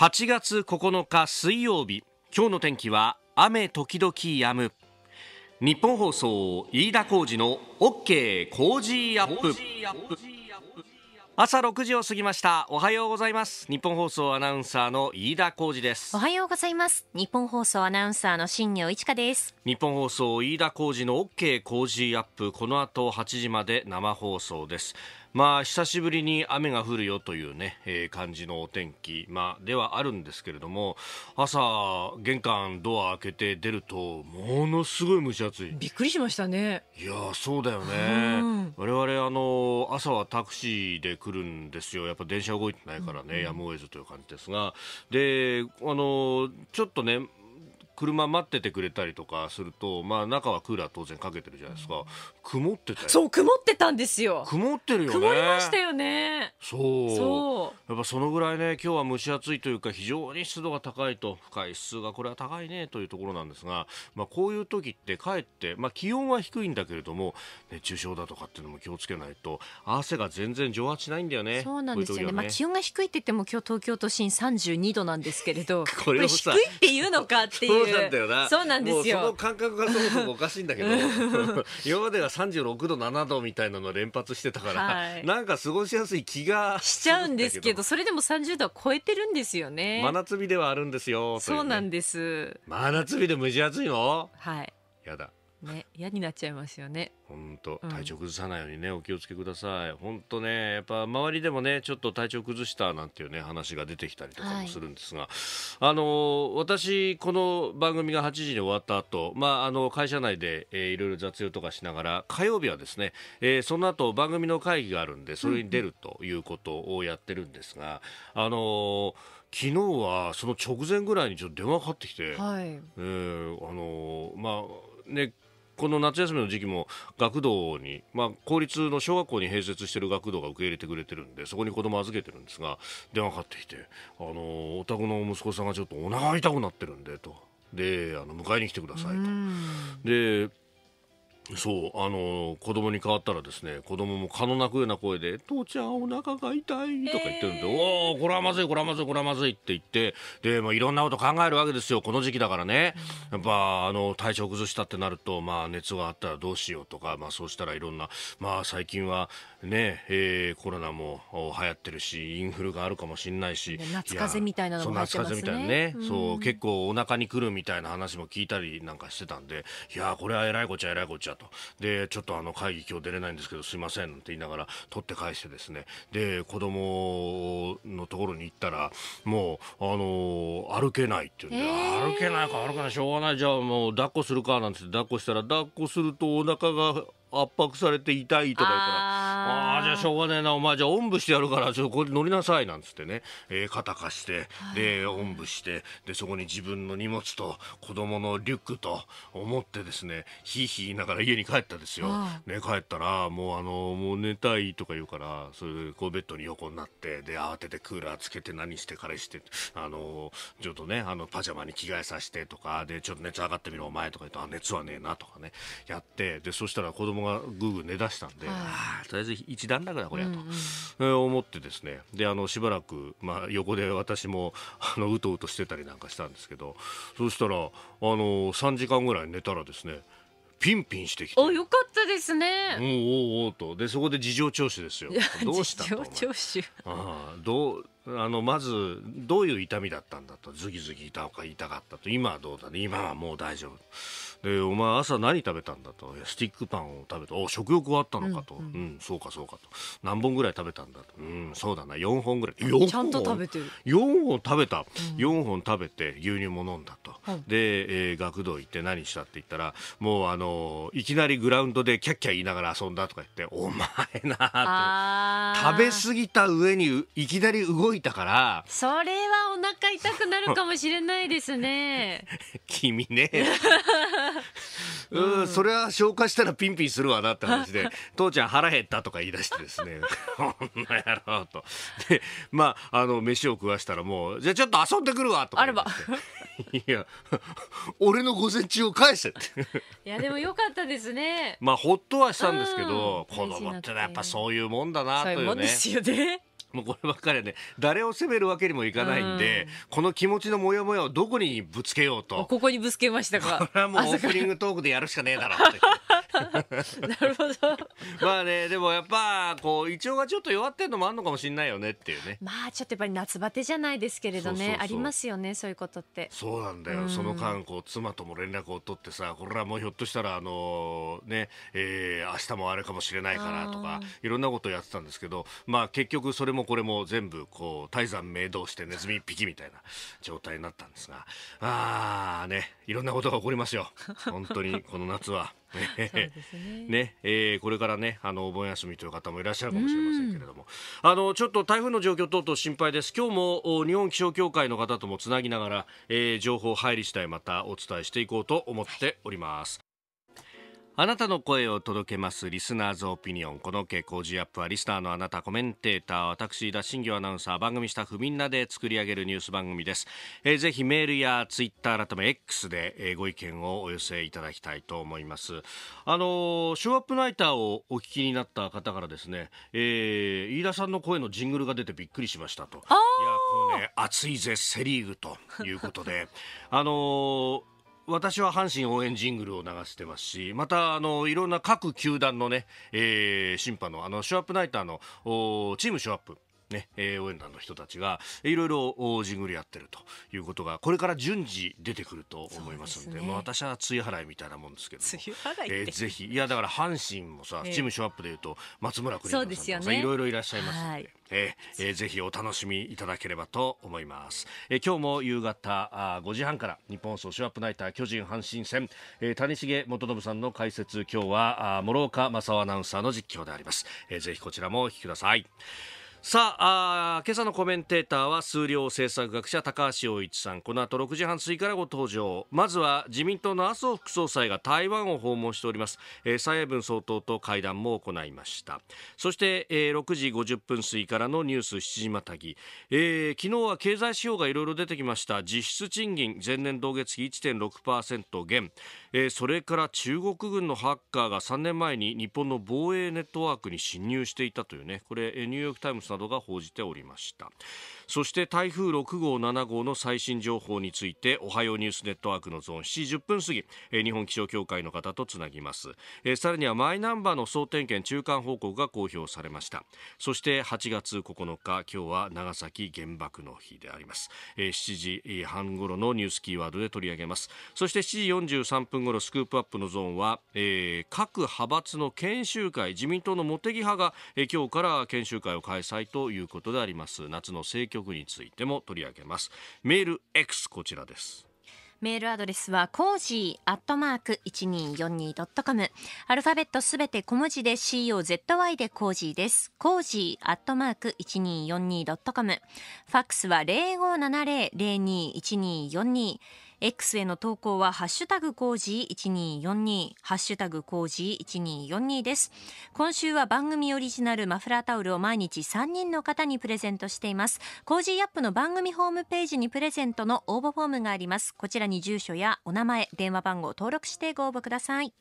8月9日水曜日今日の天気は雨時々止む日本放送飯田浩二の OK 工事アップ朝6時を過ぎましたおはようございます日本放送アナウンサーの飯田浩二ですおはようございます日本放送アナウンサーの新業一華です日本放送飯田浩二の OK 工事アップこの後8時まで生放送ですまあ、久しぶりに雨が降るよというね、えー、感じのお天気、まあ、ではあるんですけれども、朝、玄関、ドア開けて出ると、ものすごい蒸し暑い。びっくりしましたね。いやそうだよね。我々、あの、朝はタクシーで来るんですよ。やっぱ電車動いてないからね、うん、やむを得ずという感じですが、で、あの、ちょっとね、車待っててくれたりとかすると、まあ、中はクーラー当然かけてるじゃないですか曇ってたそう曇ってたんですよ曇ってるよね曇りましたよねそうそうやっぱそのぐらいね今日は蒸し暑いというか非常に湿度が高いと深い指数がこれは高いねというところなんですが、まあ、こういう時ってかえって、まあ、気温は低いんだけれども熱中症だとかっていうのも気をつけないと汗が全然蒸発しないんだよねそうなんですよね、ね、まあ、気温が低いって言っても今日東京都心32度なんですけれど これ低いっていうのかっていうなんだよなそうなんですよその感覚がそもそもおかしいんだけど 今までが36度7度みたいなの連発してたから、はい、なんか過ごしやすい気がしちゃうんですけどそれでも30度は超えてるんですよね真夏日ではあるんですよ、そうなんです真夏日で蒸し暑いのはいやだね嫌になっちゃいますよね本当体調崩さないようにね、うん、お気をつけください本当ねやっぱ周りでもねちょっと体調崩したなんていうね話が出てきたりとかもするんですが、はい、あの私この番組が8時に終わった後まああの会社内で、えー、いろいろ雑用とかしながら火曜日はですね、えー、その後番組の会議があるんでそれに出るということをやってるんですが、うん、あの昨日はその直前ぐらいにちょっと電話かかってきて、はい、えー、あのまあねこの夏休みの時期も学童に、まあ、公立の小学校に併設している学童が受け入れてくれてるんでそこに子供預けてるんですが電話かかってきてあのお宅の息子さんがちょっとお腹痛くなってるんでとであの迎えに来てくださいと。でそうあの子供に変わったらですね子供も蚊の鳴くような声で「父ちゃんお腹が痛い」とか言ってるんで「おおこれはまずいこれはまずいこれはまずい」って言ってで、もいろんなこと考えるわけですよこの時期だからねやっぱあの体調崩したってなると、まあ、熱があったらどうしようとか、まあ、そうしたらいろんな、まあ、最近はね、えー、コロナも流行ってるしインフルがあるかもしれないし夏風邪みたいなのも流ってますね。そう結構お腹にくるみたいな話も聞いたりなんかしてたんでいやこれはえらいこっちゃえらいこっちゃとでちょっとあの会議今日出れないんですけどすいませんって言いながら取って返してですねで子供のところに行ったらもう、あの歩けないっていうんで、えー、歩けないか歩けないしょうがないじゃあもう抱っこするかなんて抱っこしたら抱っこするとお腹が圧迫されて痛いとか言ったら、ああ、じゃあしょうがねえな、お前じゃあおんぶしてやるから、ちょっとこれ乗りなさい、なんつってね、えー、肩貸して、で、おんぶして、で、そこに自分の荷物と子供のリュックと思ってですね、ひいひい言いながら家に帰ったですよ。ね、帰ったら、もうあの、もう寝たいとか言うから、それでこうベッドに横になって、で、慌ててクーラーつけて何して彼して、あの、ちょっとね、あの、パジャマに着替えさせてとか、で、ちょっと熱上がってみろ、お前とか言うと、熱はねえなとかね、やって、で、そしたら子供供がぐーぐー寝だしたんで、はあとりあえず一段落だこれやと、うんうん、えー、思ってですねであのしばらく、まあ、横で私もあのうとうとしてたりなんかしたんですけどそうしたらあの3時間ぐらい寝たらですねピンピンしてきて。お、よかったですね。おおおと、で、そこで事情聴取ですよ。どうした事情聴取。ああ、どう、あの、まず、どういう痛みだったんだと、ズギズキ痛か、痛かったと、今はどうだね、今はもう大丈夫。でお前朝何食べたんだとスティックパンを食べたお食欲はあったのかと、うん、うんうん、そうかそうかと何本ぐらい食べたんだと、うん、そうだな4本ぐらい本ちゃんと食べてる4本食べた、4本食べて牛乳も飲んだと、うん、で、えー、学童行って何したって言ったらもうあのいきなりグラウンドでキャッキャ言いながら遊んだとか言ってお前な食べ過ぎた上にいきなり動いたからそれはお腹痛くなるかもしれないですね 君ね うん、それは消化したらピンピンするわなって話で、父ちゃん腹減ったとか言い出してですね、こ んなやろうと。で、まあ、あの、飯を食わしたらもう、じゃあちょっと遊んでくるわとか。あれば。いや、俺の午前中を返せって。いや、でもよかったですね。まあ、ほっとはしたんですけど、うん、子供ってのはやっぱそういうもんだなというね。そういうもんですよね。もうこればっかりはね誰を責めるわけにもいかないんで、この気持ちのモヤモヤをどこにぶつけようとここにぶつけましたかこれはもうオープニングトークでやるしかねえだろってなるほど まあねでもやっぱこう胃腸がちょっと弱ってんのもあるのかもしんないよねっていうねまあちょっとやっぱり夏バテじゃないですけれどねありますよねそういうことってそうなんだよ、うん、その間こう妻とも連絡を取ってさこれはもうひょっとしたらあのー、ねえー、明日もあれかもしれないからとかいろんなことをやってたんですけどまあ結局それももこれも全部こう泰山明堂してネズミ1匹みたいな状態になったんですがああねいろんなことが起こりますよ本当にこの夏は。ね ね、えー、これからねあのお盆休みという方もいらっしゃるかもしれませんけれどもあのちょっと台風の状況等々心配です今日も日本気象協会の方ともつなぎながら、えー、情報入り次第またお伝えしていこうと思っております。あなたの声を届けますリスナーズオピニオンこの OK ジ事アップはリスナーのあなたコメンテーター私田新業アナウンサー番組スタッフみんなで作り上げるニュース番組です、えー、ぜひメールやツイッター改め X で、えー、ご意見をお寄せいただきたいと思いますあのー、ショーアップナイターをお聞きになった方からですね、えー、飯田さんの声のジングルが出てびっくりしましたといやこれね熱いぜセリーグということであのー私は阪神応援ジングルを流してますし、また、あの、いろんな各球団のね、えー、審判の、あの、ショアップナイターの、ーチームショアップ。ね、え応援団の人たちがいろいろジングルやってるということがこれから順次出てくると思いますので、ね、ま私は梅雨払いみたいなもんですけど梅雨払いえー、ぜひいやだから阪神もさ、えー、チームショーアップでいうと松村邦洋さんとかね、いろいろいらっしゃいますので。えー、ぜひお楽しみいただければと思います、えー、今日も夕方あ5時半から日本総シアップナイター巨人阪神戦、えー、谷繁元信さんの解説今日はあ諸岡正アナウンサーの実況であります、えー、ぜひこちらもお聞きくださいさあ今朝のコメンテーターは数量政策学者高橋洋一さんこの後6時半過ぎからご登場まずは自民党の麻生副総裁が台湾を訪問しております、えー、蔡英文総統と会談も行いましたそして、えー、6時50分過ぎからのニュース7時またぎ、えー、昨日は経済指標がいろいろ出てきました実質賃金前年同月比1.6%減、えー、それから中国軍のハッカーが3年前に日本の防衛ネットワークに侵入していたというねこれニューヨーク・タイムズなどが報じておりましたそして台風6号7号の最新情報についておはようニュースネットワークのゾーン7時10分過ぎ、えー、日本気象協会の方とつなぎます、えー、さらにはマイナンバーの総点検中間報告が公表されましたそして8月9日今日は長崎原爆の日であります、えー、7時半頃のニュースキーワードで取り上げますそして7時43分分ごろスクープアップのゾーンは、えー、各派閥の研修会自民党の茂木派が、えー、今日から研修会を開催ということであります夏の政局についても取り上げますメール X こちらですメールアドレスはコージーアットマーク 1242.com アルファベットすべて小文字で COZY でコージーです。コージーアットマーク 1242.com ファックスは0570-021242 X への投稿は、ハッシュタグ工事1242、ハッシュタグ工事1242です。今週は番組オリジナルマフラータオルを毎日3人の方にプレゼントしています。コージーアップの番組ホームページにプレゼントの応募フォームがあります。こちらに住所やお名前、電話番号を登録してご応募ください。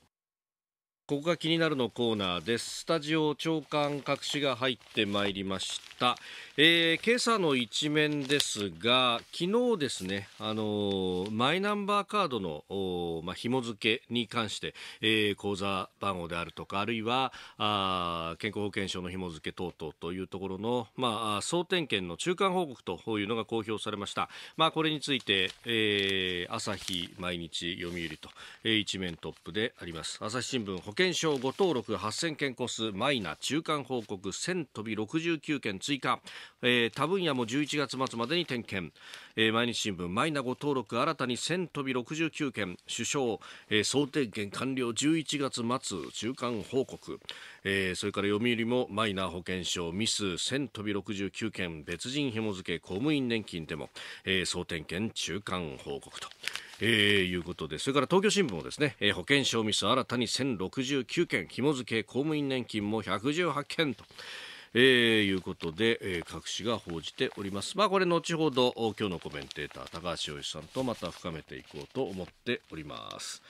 ここが気になるのコーナーです。スタジオ長官隠しが入ってまいりました。えー、今朝の一面ですが、昨日ですね、あのー、マイナンバーカードの、まあ、紐付けに関して、えー、口座番号であるとか、あるいは、あ健康保険証の紐付け等々というところの、まあ、総点検の中間報告というのが公表されました。まあ、これについて、えー、朝日、毎日、読売と、えー、一面トップであります。朝日新聞、険証誤登録8000件コスマイナ中間報告1000飛び69件追加、えー、他分野も11月末までに点検、えー、毎日新聞マイナ誤登録新たに1000飛び69件首相、えー、総点検完了11月末中間報告、えー、それから読売もマイナ保険証ミス1000飛び69件別人紐付け公務員年金でも、えー、総点検中間報告と。えー、いうことでそれから東京新聞もですね、えー、保険証ミス新たに1069件紐付け公務員年金も118件と。えー、いうことで、えー、各紙が報じております。まあ、これ後ほど今日のコメンテーター高橋洋一さんとまた深めていこうと思っております。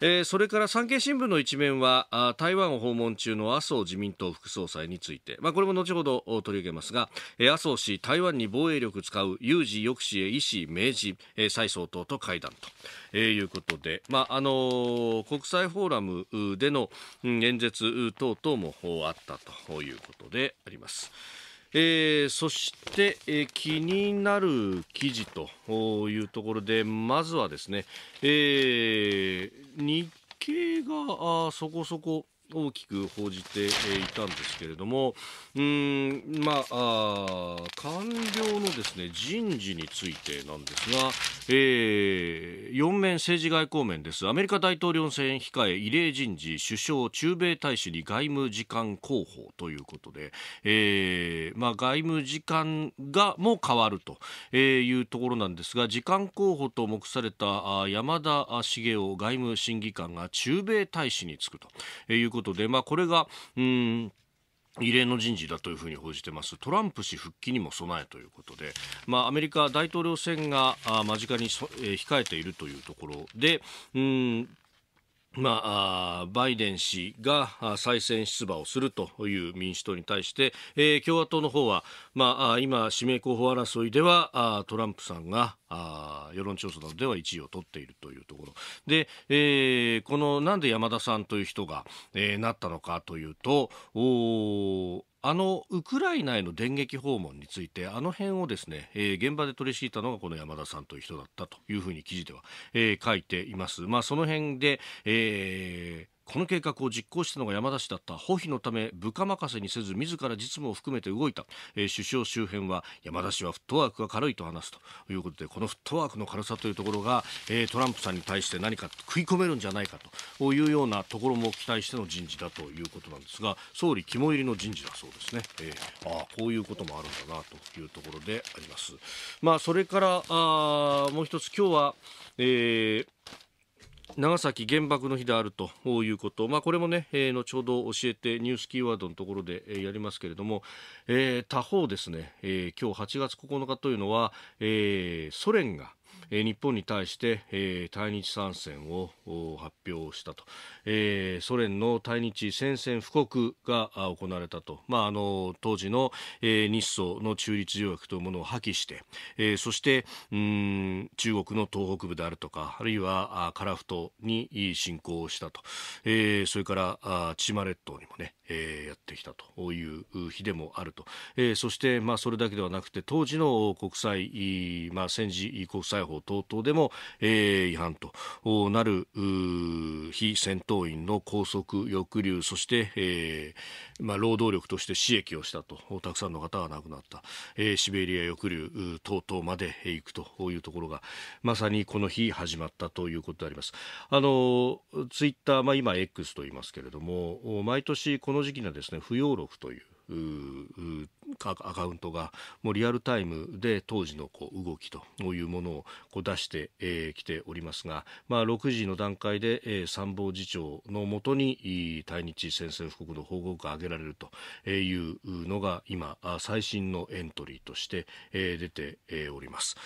えー、それから産経新聞の一面は台湾を訪問中の麻生自民党副総裁について、まあ、これも後ほど取り上げますが、えー、麻生氏台湾に防衛力使う有事抑止へ意思明示、えー、蔡総統と会談と、えー、いうことで、まああのー、国際フォーラムでの演説等々もあったということであります。えー、そして、えー、気になる記事というところでまずはですね、えー、日経がそこそこ大きく報じていたんですけれども、うん、まあ、官僚のですね、人事についてなんですが、えー、4面政治外交面です。アメリカ大統領選控え、異例人事、首相、駐米大使に外務次官候補ということで、えー、まあ、外務次官が、も変わるというところなんですが、次官候補と目された山田茂雄外務審議官が駐米大使に就くということことで、まあ、これが、うん異例の人事だというふうに報じてますトランプ氏復帰にも備えということで、まあ、アメリカ大統領選が間近に控えているというところでうんまあ、バイデン氏が再選出馬をするという民主党に対して、えー、共和党の方は、まあ、今、指名候補争いではトランプさんが世論調査などでは1位を取っているというところで、えー、このなんで山田さんという人が、えー、なったのかというとおあのウクライナへの電撃訪問についてあの辺をですね、えー、現場で取り敷いたのがこの山田さんという人だったというふうに記事では、えー、書いています。まあ、その辺で、えーこの計画を実行したのが山田氏だった保秘のため部下任せにせず自ら実務を含めて動いた、えー、首相周辺は山田氏はフットワークが軽いと話すということでこのフットワークの軽さというところが、えー、トランプさんに対して何か食い込めるんじゃないかというようなところも期待しての人事だということなんですが総理肝入りの人事だそうですね、えー、ああこういうこともあるんだなというところであります。まあ、それからあもう一つ今日は、えー長崎原爆の日であるということ、まあ、これもね、えー、後ほど教えてニュースキーワードのところで、えやりますけれども、えー、他方ですね、えー、今日8月9日というのは、えー、ソ連がえ日本に対して、え対日参戦を発表したと、えソ連の対日宣戦布告が行われたと、まあ、あの当時の、え日ソの中立条約というものを破棄して、えそしてうん中国の東北部であるとかあるいはカラフトに侵攻したと、えそれから千島列島にもね、えやってきたという日でもあると、えそして、まあ、それだけではなくて当時の国際、まあ、戦時国際法等々でも、えー、違反となる非戦闘員の拘束、抑留、そして、えーまあ、労働力として私益をしたと、たくさんの方が亡くなった、えー、シベリア抑留等々まで行くというところが、まさにこの日始まったということであります。あのツイッター、まあ、今 X と言いますけれども、毎年この時期にはですね、不要録という、アカウントがもうリアルタイムで当時のこう動きというものをこう出してき、ておりますが、まあ、6時の段階で、参謀次長のもとに対日宣戦布告の報告が挙げられるというのが今最新のエントリーとして、出ております、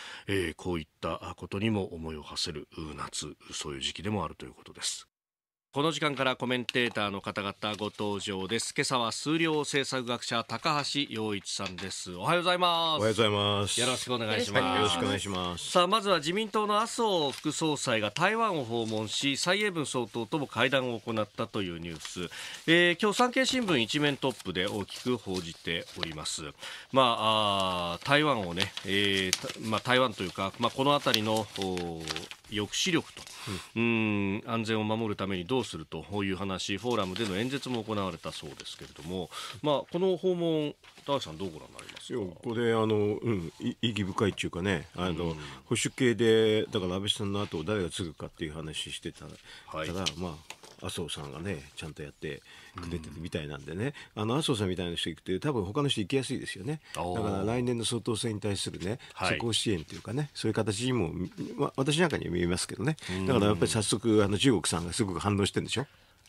こういったことにも思いを馳せる夏そういう時期でもあるということです。この時間からコメンテーターの方々ご登場です。今朝は数量政策学者高橋洋一さんです。おはようございます。おはようございます。よろしくお願いします。よろしくお願いします。さあまずは自民党の麻生副総裁が台湾を訪問し、蔡英文総統とも会談を行ったというニュース。えー、今日産経新聞一面トップで大きく報じております。まあ台湾をね、えー、まあ台湾というか、まあこのあたりの抑止力と、うん、安全を守るためにどうするという話フォーラムでの演説も行われたそうですけれども、まあ、この訪問田橋さんどうご覧になりますかこれあの、うん、意義深いというかねあの、うん、保守系でだから安倍さんの後を誰が継ぐかっていう話してた,、はい、たら、まあ麻生さんがねちゃんとやってくれてるみたいなんでね、あの麻生さんみたいな人行くと多分他の人行きやすいですよねだから来年の総統選に対するねそこ支援というかね、はい、そういう形にも、ま、私なんかには見えますけどねだからやっぱり早速あの中国さんがすごく反応してるんでしょ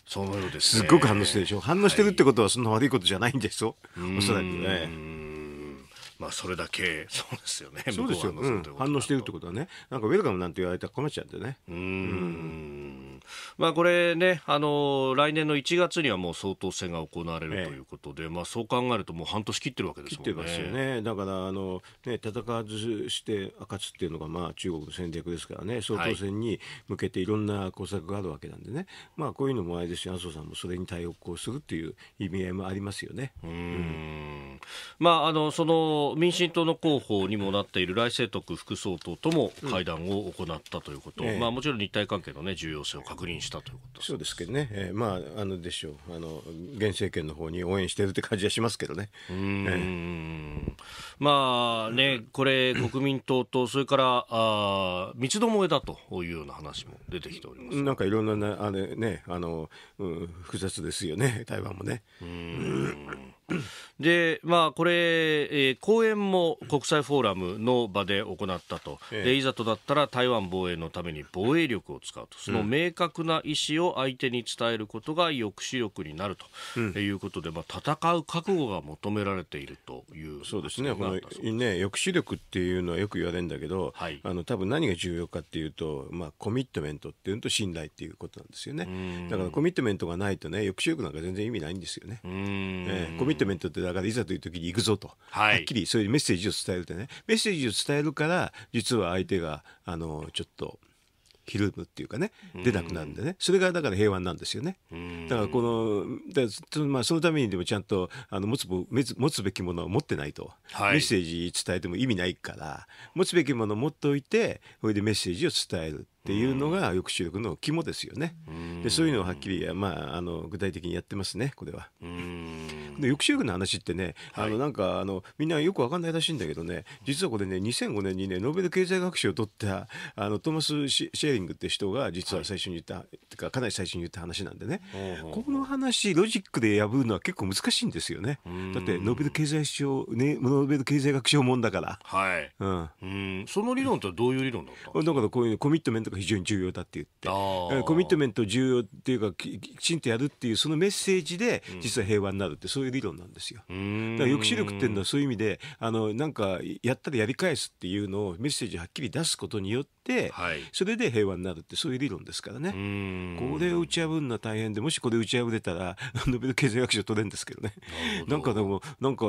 そのようです、ね、すごく反応してるでしょ反応してるってことはそんな悪いことじゃないんですよ、はい、おそらくね。まあ、それだけ、そうですよね。そうですよ。う反応してるってことはね、なんかウェルカムなんて言われたら困っちゃうんでね。うん。うんまあ、これね、あの来年の1月にはもう総統選が行われるということで、ええ、まあ、そう考えると、もう半年切ってるわけですもんね。切ってますよねだからあの、ね、戦わずして明かっていうのが、まあ、中国の戦略ですからね、総統選に向けていろんな工作があるわけなんでね、はい、まあ、こういうのもあれですし、麻生さんもそれに対応するっていう意味合いもありますよね。うん、んまあ、あのその民進党の候補にもなっている来世徳副総統とも会談を行ったということ、うんえ、まあ、もちろん日台関係の、ね、重要性を確認したということそうですけどね、えー、まあ、あのでしょうあの、現政権の方に応援してるって感じはしますけどね。うん、まあね、これ、国民党と、それからあ三つどもえだというような話も出てきておりますなんかいろんなあれ、ねあのうん、複雑ですよね、台湾もね。うんで、まあ、これ、えー、講演も国際フォーラムの場で行ったと、ええ、いざとなったら台湾防衛のために防衛力を使うと、その明確な意思を相手に伝えることが抑止力になるということで、うん、まあ、戦う覚悟が求められているというそうですね、このね抑止力っていうのはよく言われるんだけど、はい、あの多分何が重要かっていうと、まあ、コミットメントっていうのと信頼っていうことなんですよね。だからコミットメントがないとね、抑止力なんか全然意味ないんですよね。んえー、コミットテメントってだからいざという時に行くぞと、はい、はっきりそういうメッセージを伝えるってねメッセージを伝えるから実は相手があのちょっとひるむっていうかね出なくなるんでね、うん、それがだから平和なんですよね、うん、だからこのそ,、まあ、そのためにでもちゃんとあの持つ持つべきものを持ってないと、はい、メッセージ伝えても意味ないから持つべきものを持っておいてそれでメッセージを伝えるっていうのが抑止力の肝ですよね、うん、でそういうのをはっきり、まあ、あの具体的にやってますねこれは。抑止力の話ってね、あのなんかあのみんなよく分かんないらしいんだけどね実はこれね2005年にねノーベル経済学賞を取ったあのトーマス・シェーリングって人が実は最初に言った、はい、かかなり最初に言った話なんでね、この話ロジックで破るのは結構難しいんですよねだってノーベル経済賞、ね、ノーベル経済学賞もんだから、はいうん、うんその理論とどういう理論だっただからこういうコミットメントが非常に重要だって言ってコミットメント重要っていうかきちんとやるっていうそのメッセージで実は平和になるって、そういう理論なんですよ。だから抑止力っていうのはそういう意味であのなんかやったらやり返すっていうのをメッセージはっきり出すことによって、はい、それで平和になるってそういう理論ですからね。これを打ち破るのは大変でもしこれ打ち破れたらノベル経済学賞取れるんですけどね。なんかでもなんか、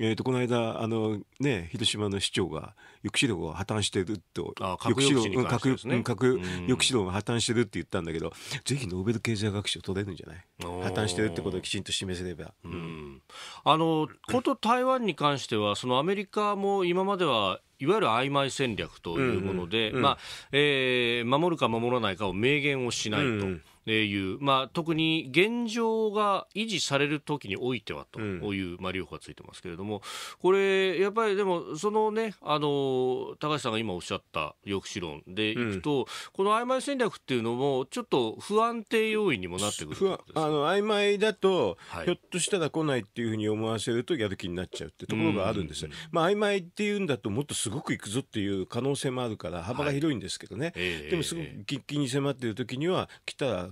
えーと、この間あの、ね、広島の市長が抑止力を破綻してると抑止力核抑止論が破綻してるって言ったんだけどぜひノーベル経済学賞取れるんじゃない破綻してるってことをきちんと示せれば。うん、あのこと台湾に関しては、そのアメリカも今まではいわゆる曖昧戦略というもので、守るか守らないかを明言をしないと。うんうんいう、まあ、特に現状が維持される時においてはという、まあ、両方がついてますけれども、これ、やっぱりでも、そのね、あの、高橋さんが今おっしゃった抑止論でいくと、うん、この曖昧戦略っていうのも、ちょっと不安定要因にもなってくる、あの曖昧だと、はい、ひょっとしたら来ないっていうふうに思わせると、やる気になっちゃうってところがあるんです、うんうん、まあ曖昧っていうんだと、もっとすごくいくぞっていう可能性もあるから、幅が広いんですけどね、はいえー、でもすごく喫に迫っている時には、来たら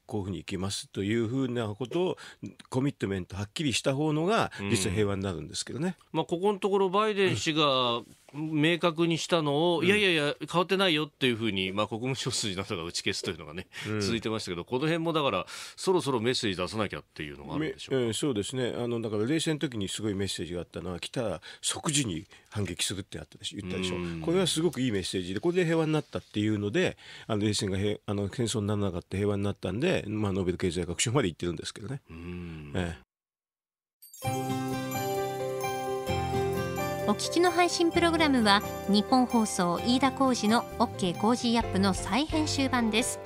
こういうふうにいきますというふうなことをコミットメントはっきりした方のが実は平和になるんですけどね。うん、まあ、ここのところバイデン氏が明確にしたのを、いやいやいや、変わってないよっていうふうに、まあ、国務省筋などが打ち消すというのがね、うん、続いてましたけど、この辺もだから、そろそろメッセージ出さなきゃっていうのがあるんでしょう、えー、そうですねあの、だから冷戦の時にすごいメッセージがあったのは、来たら即時に反撃するってあったでし言ったでしょ、うん、これはすごくいいメッセージで、これで平和になったっていうので、あの冷戦があの戦争にならなかった、平和になったんで、まあ、ノーベル経済学賞まで行ってるんですけどね。ええ、お聞きの配信プログラムは日本放送飯田浩司の OK コージーアップの再編集版です。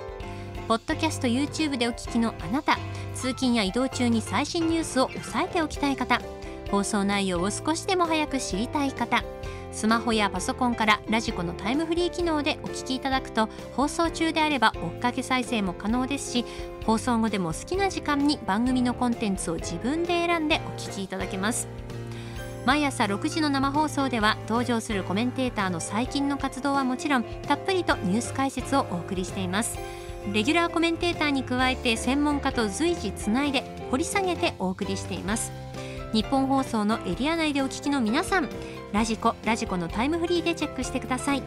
ポッドキャスト YouTube でお聞きのあなた通勤や移動中に最新ニュースを押さえておきたい方放送内容を少しでも早く知りたい方スマホやパソコンからラジコのタイムフリー機能でお聞きいただくと放送中であれば追っかけ再生も可能ですし放送後でも好きな時間に番組のコンテンツを自分で選んでお聞きいただけます毎朝6時の生放送では登場するコメンテーターの最近の活動はもちろんたっぷりとニュース解説をお送りしていますレギュラーコメンテーターに加えて専門家と随時つないで掘り下げてお送りしています日本放送のエリア内でお聞きの皆さんラジコラジコのタイムフリーでチェックしてください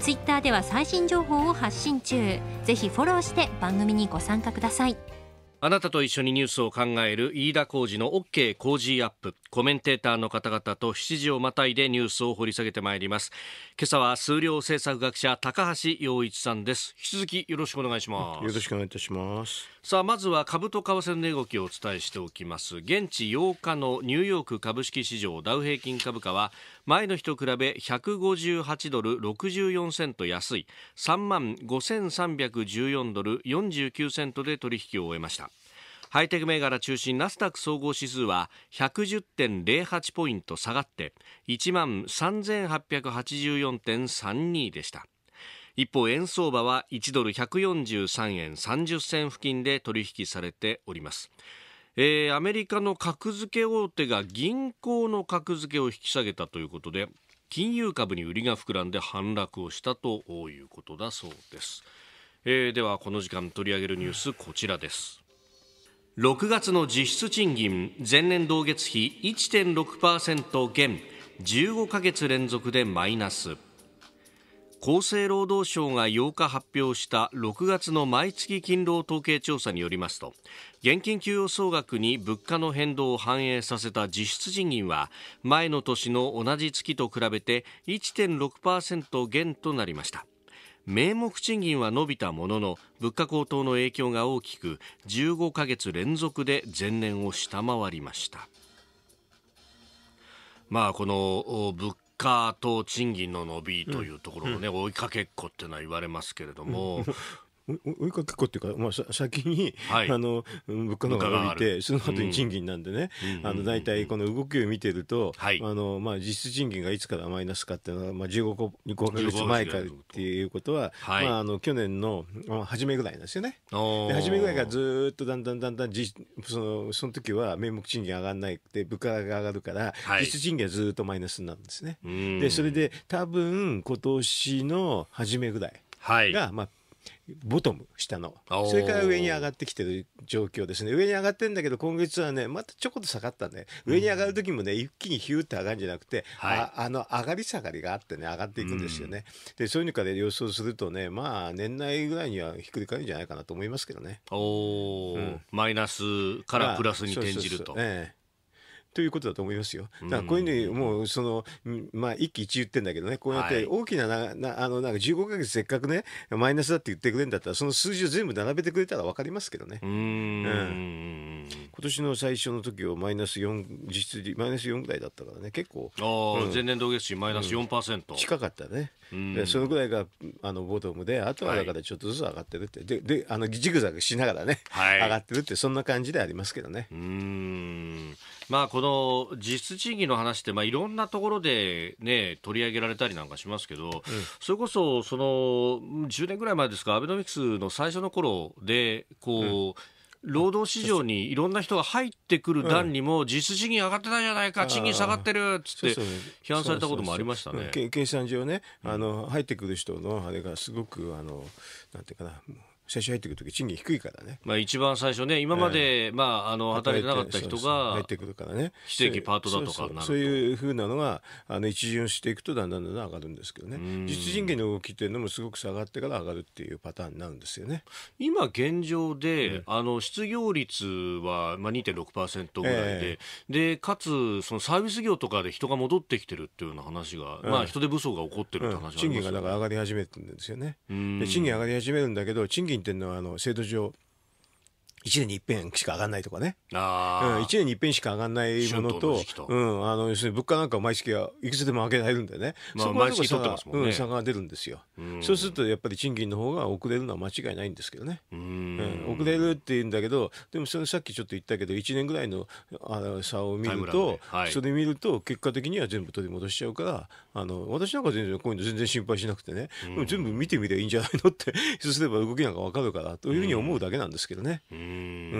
ツイッターでは最新情報を発信中ぜひフォローして番組にご参加くださいあなたと一緒にニュースを考える飯田浩二の OK 工事アップコメンテーターの方々と7時をまたいでニュースを掘り下げてまいります今朝は数量政策学者高橋洋一さんです引き続きよろしくお願いしますよろしくお願いいたしますさあまずは株と為替の値動きをお伝えしておきます現地8日のニューヨーク株式市場ダウ平均株価は前の日と比べ158ドル64セント安い3万5314ドル49セントで取引を終えましたハイテク銘柄中心ナスダック総合指数は110.08ポイント下がって1万3884.32でした一方円相場は1ドル143円30銭付近で取引されておりますえー、アメリカの格付け大手が銀行の格付けを引き下げたということで金融株に売りが膨らんで反落をしたということだそうです、えー、ではこの時間取り上げるニュースこちらです6月の実質賃金前年同月比1.6%減15ヶ月連続でマイナス厚生労働省が8日発表した6月の毎月勤労統計調査によりますと現金給与総額に物価の変動を反映させた実質賃金は前の年の同じ月と比べて1.6%減となりました名目賃金は伸びたものの物価高騰の影響が大きく15ヶ月連続で前年を下回りましたまあこの物価と賃金の伸びというところをね、追いかけっこっていうのは言われますけれども、追いかけっこっていうか、まあ、先に、はい、あの物価の方が伸びてその後に賃金なんでね、うん、あの大体この動きを見てると、はい、あのまあ、実質賃金がいつからマイナスかっていうのは、まあ、15個2か月前からっていうことは、はまあ、あの去年の、まあ、初めぐらいなんですよね。で初めぐらいからずっとだんだんだんだんじそのその時は名目賃金上がらないで物価が上がるから、実質賃金はずっとマイナスになるんですね。でそれで多分今年の初めぐらい。はい、が、まあ、ボトム、下の。それから上に上がってきてる状況ですね。上に上がってんだけど、今月はね、またちょこっと下がったね。上に上がる時もね、一気にヒューって上がるんじゃなくて、はい、ああの、上がり下がりがあってね、上がっていくんですよね。うん、で、そういうのから予想するとね、まあ、年内ぐらいにはひっくり返るんじゃないかなと思いますけどね。おー、うん、マイナスからプラスに転じると。まあそうそうそうええということだと思いますよ。だからこういうふうにもうその、まあ、一喜一憂ってんだけどねこうやって大きなな、なあのなんか十五か月せっかくねマイナスだって言ってくれるんだったらその数字を全部並べてくれたらわかりますけどね。うん、今年の最初の時はマイナス4実質マイナス4ぐらいだったからね結構あ、うん、前年同月比マイナス4%、うん、近かったね、でそのぐらいがあのボトムであとはだからちょっとずつ上がってるって、はい、でであのジグザグしながらね、はい、上がってるってそんな感じでありますけどね。うんまあ、この実質賃金の話って、まあ、いろんなところで、ね、取り上げられたりなんかしますけど、うん、それこそその10年ぐらい前ですか、アベノミクスの最初の頃でこう、うん労働市場にいろんな人が入ってくる段にも実質賃金上がってないじゃないか、賃金下がってるっつって批判されたこともありましたね。計算上ね、あの入ってくる人のあれがすごくあのなんていうかな。最初入ってくる時賃金低いからね、まあ、一番最初ね今まで、えー、まあ、あの働いてなかった人が入ってくるからね非正規パートだとかそういうふうなのがあの一巡していくとだんだんだんだん上がるんですけどね実人件の動きっていうのもすごく下がってから上がるっていうパターンになるんですよね今現状で、うん、あの失業率は、まあ、二点六パーセントぐらいでえー、でかつそのサービス業とかで人が戻ってきてるっていうような話が、えー、まあ、人手不足が起こってるって話が、ねうん、賃金がだか上がり始めてるんですよね賃金上がり始めるんだけど賃金品っていうのはあの制度上1年に一遍しか上がんないとかね、うん、1年に一遍しか上がんないものと、うん、あの要するに物価なんか毎月はいくつでも上げられるんでね、まあ、そこはねうん、差が出るんですよ、そうするとやっぱり賃金の方が遅れるのは間違いないんですけどね、うん、うん、れるって言うんだけど、でもそのさっきちょっと言ったけど、1年ぐらいのあの差を見ると、はい、それ見ると、結果的には全部取り戻しちゃうから、あの私なんか全然こういうの全然心配しなくてね、うん、でも全部見てみればいいんじゃないのって、そうすれば動きなんか分かるからというふうに思うだけなんですけどね。うん、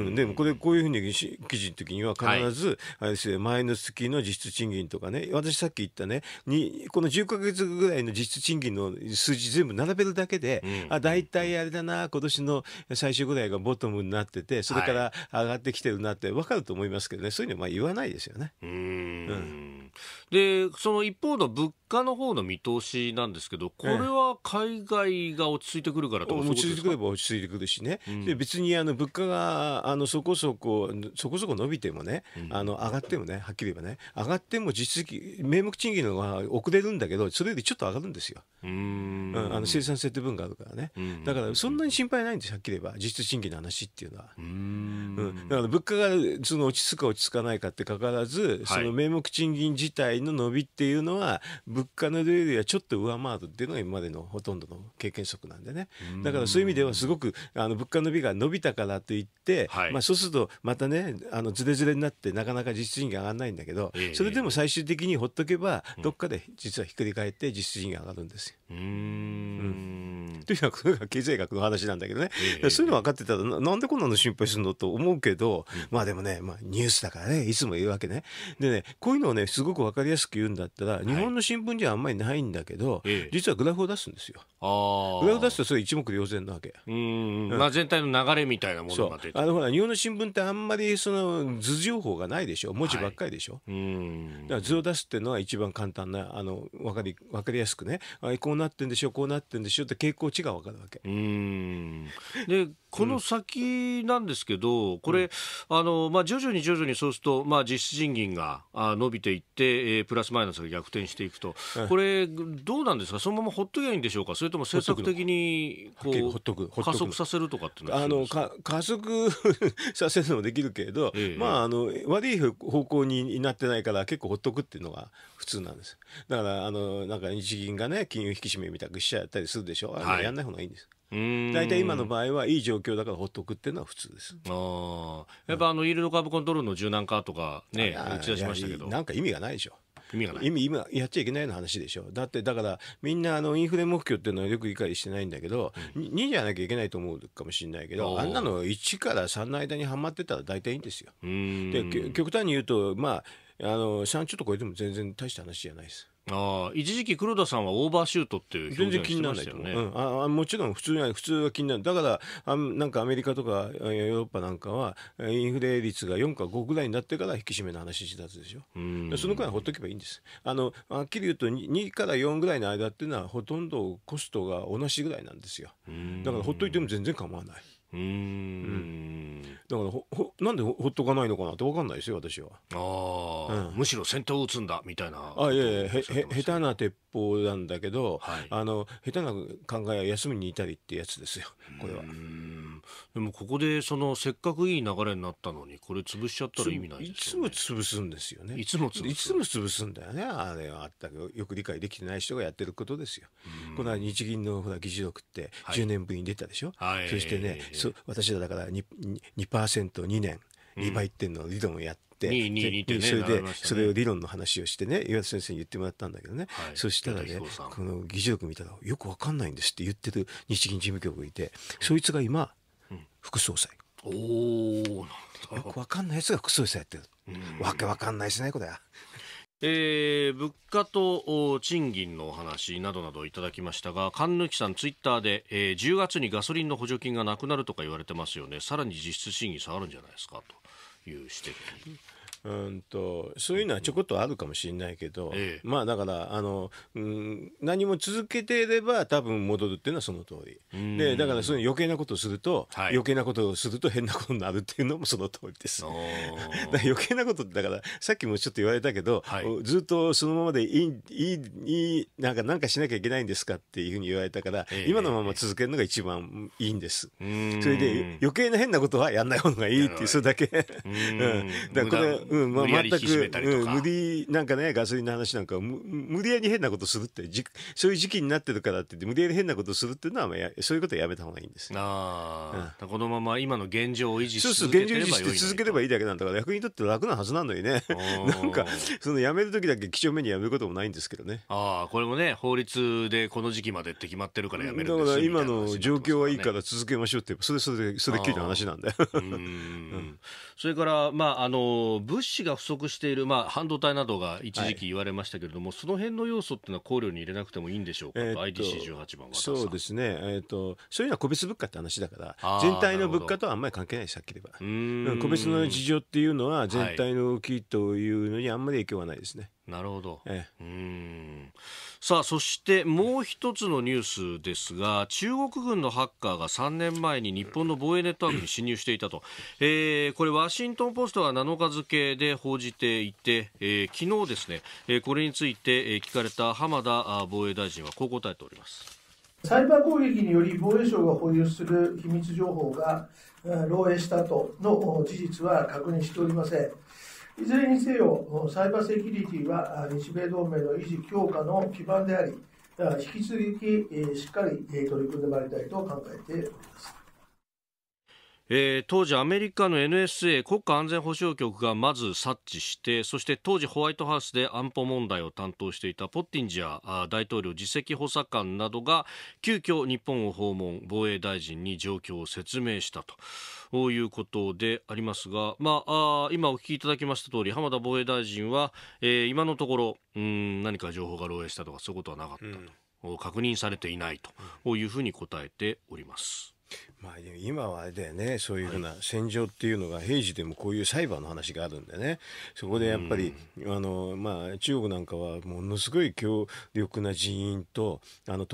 うん、でもこれ、こういうふうに記事の時には必ず、はい、あれですね、前の月の実質賃金とかね、私さっき言ったね、にこの10か月ぐらいの実質賃金の数字全部並べるだけで、うん、あ大体あれだな、今年の最終ぐらいがボトムになっててそれから上がってきてるなって分かると思いますけどねそういうのはまあ言わないですよね。うん、でその一方の物価の方の見通しなんですけどこれは海外が落ち着いてくるからとか、ええ、落ち着いてくれば落ち着いてくるしね、うん、で別にあの物価があのそこそこそこそこ伸びてもね、うん、あの上がってもねはっきり言えばね上がっても実績名目賃金の方が遅れるんだけどそれよりちょっと上がるんですよ。うん、あの生産性って分があるからね、だからそんなに心配ないんですはっきり言えば実質賃金話っていうのは。うん,、だから物価がその落ち着くか落ち着かないかってかかわらず、その名目賃金自体の伸びっていうのは、物価の量よりはちょっと上回るっていうのが今までのほとんどの経験則なんでね。だからそういう意味ではすごくあの物価の伸びが伸びたからといって、はい、まあそうするとまたね、あのずれずれになってなかなか実質賃金上がらないんだけど、それでも最終的にほっとけば、どっかで実はひっくり返って実質賃金上がるんですよ。うん、というのはこれが経済学の話なんだけどね。そういうの分かってたらなんでこんなの心配するのと思うけど、うん、まあでもね、まあ、ニュースだからねいつも言うわけねでねこういうのをねすごく分かりやすく言うんだったら日本の新聞じゃあんまりないんだけど、はい、実はグラフを出すんですよ。あグラフを出すとそれ一目瞭然なわけ。うん、まあ、全体の流れみたいなものが出あのほら日本の新聞ってあんまりその図情報がないでしょ文字ばっかりでしょ。はい、うんだから図を出すっていうのは一番簡単なあの分かり分かりやすくねあこうなってんでしょこうなってんでしょって傾向値が分かるわけ。うんでこの先なんですけど、これ、あのまあ、徐々に徐々にそうすると、まあ、実質賃金が伸びていって、えー、プラスマイナスが逆転していくと、これ、どうなんですか、そのままほっとけばいいんでしょうか、それとも政策的にこう加速させるとかっていうのあのか加速 させるのもできるけれど、ええ、まあ、あの悪い方向になってないから、結構ほっとくっていうのが普通なんです。だからあのなんか日銀がね金融引き締めみたくしちゃったりするでしょ、あれやんない方がいいんです。大体今の場合はいい状況だからほっとくっていうのは普通ですあやっぱあのイールドカーブコントロールの柔軟化とかね打ち出しましたけどなんか意味がないでしょ意味がない意味今やっちゃいけないの話でしょだってだからみんなあのインフレ目標っていうのはよく理解してないんだけど、うん、2じゃなきゃいけないと思うかもしれないけどあんなの1から3の間にはまってたら大体いいんですよで極端に言うとまああの3ちょっと超えても全然大した話じゃないですああ一時期黒田さんはオーバーシュートっていう全然気にならないよね、うん、ああもちろん普通は普通は気になるだからあなんかアメリカとかヨーロッパなんかはインフレ率が4か5ぐらいになってから引き締めの話したはずでしょそのくらいほっとけばいいんですあのはっきり言うと 2, 2から4ぐらいの間っていうのはほとんどコストが同じぐらいなんですよだからほっといても全然構わないうん、だからほほなんでほほっとかないのかなって分かんないですよ私はああ、うんむしろ戦闘を打つんだみたいなあいやいやへへ下手な鉄砲なんだけど、はいあの下手な考えは休みにいたりってやつですよこれは。うーんでもここでそのせっかくいい流れになったのにこれ潰しちゃったら意味ない、ね、いつも潰すんですよねいつも潰すいつも潰すんだよねあれはあったけどよく理解できてない人がやってることですよ、うん、この日銀のほら議事録って10年ぶりに出たでしょ、はい、そしてね、そ私はだから 2%2 2年2倍っていうのを理論をやって、うん、それで、それを理論の話をしてね、岩田先生に言ってもらったんだけどね、はい、そしたらね、この議事録見たら、よくわかんないんですって言ってる日銀事務局がいて、そいつが今、副総裁おおよくわかんないやつが副総裁やってる、うん、わけわかんないしないことやえー、物価と賃金のお話などなどいただきましたが神抜さん、ツイッターで、えー、10月にガソリンの補助金がなくなるとか言われてますよねさらに実質賃金下がるんじゃないですかという指摘うんとそういうのはちょこっとあるかもしれないけど、ええ、まあだからあの、うん、何も続けていれば多分戻るっていうのはその通りでだからその余計なことをすると、はい、余計なことをすると変なことになるっていうのもその通りです 余計なことってだからさっきもちょっと言われたけど、はい、ずっとそのままでいいいいいいなんかなんかしなきゃいけないんですかっていうふうに言われたから、え、今のまま続けるのが一番いいんですそれで余計な変なことはやんない方がいいっていうそれだけ、うん、だからこれ、うん、まあ、全く、うん、無理なんかねガソリンの話なんか無理やり変なことするってじそういう時期になってるからって無理やり変なことするっていうのは、まあ、そういうことはやめたほうがいいんですあ、うん、このまま今の現状を維持し続ければいいそうそう現状維持して続ければいいだけなんだから役にとって楽なはずなのにね なんかそのやめる時だけ几帳面にやめることもないんですけどねああこれもね法律でこの時期までって決まってるからやめるんですだから今の状況はいいから続けましょうってそれそれそれっきりの話なんだよ、うん それから、まあ、あの物資が不足している、まあ、半導体などが一時期言われましたけれども、はい、その辺の要素っていうのは考慮に入れなくてもいいんでしょうか、えー、IDC18 番はそうですね、えーと、そういうのは個別物価って話だから、全体の物価とはあんまり関係ないです、さっき個別の事情っていうのは、全体の動きというのにあんまり影響はないですね。はいなるほど、ええ、うんさあそしてもう一つのニュースですが中国軍のハッカーが3年前に日本の防衛ネットワークに侵入していたと、えー、これワシントン・ポストが7日付で報じていて、えー、昨日ですね、えー、これについて聞かれた浜田防衛大臣はこう答えております。サイバー攻撃により防衛省が保有する秘密情報が漏洩したとの事実は確認しておりません。いずれにせよ、サイバーセキュリティは日米同盟の維持強化の基盤であり、引き続きしっかり取り組んでまいりたいと考えております。えー、当時アメリカの NSA 国家安全保障局がまず察知してそして当時ホワイトハウスで安保問題を担当していたポッティンジャー大統領次席補佐官などが急遽日本を訪問防衛大臣に状況を説明したということでありますが、まあ、あ今お聞きいただきました通り浜田防衛大臣は、えー、今のところうん何か情報が漏洩したとかそういうことはなかったと、うん、確認されていないというふうに答えております。まあ、今はあれだよね、そういうふうな戦場っていうのが、平時でもこういう裁判の話があるんでね、そこでやっぱり、うん、あのまあ、中国なんかはものすごい強力な人員と、あの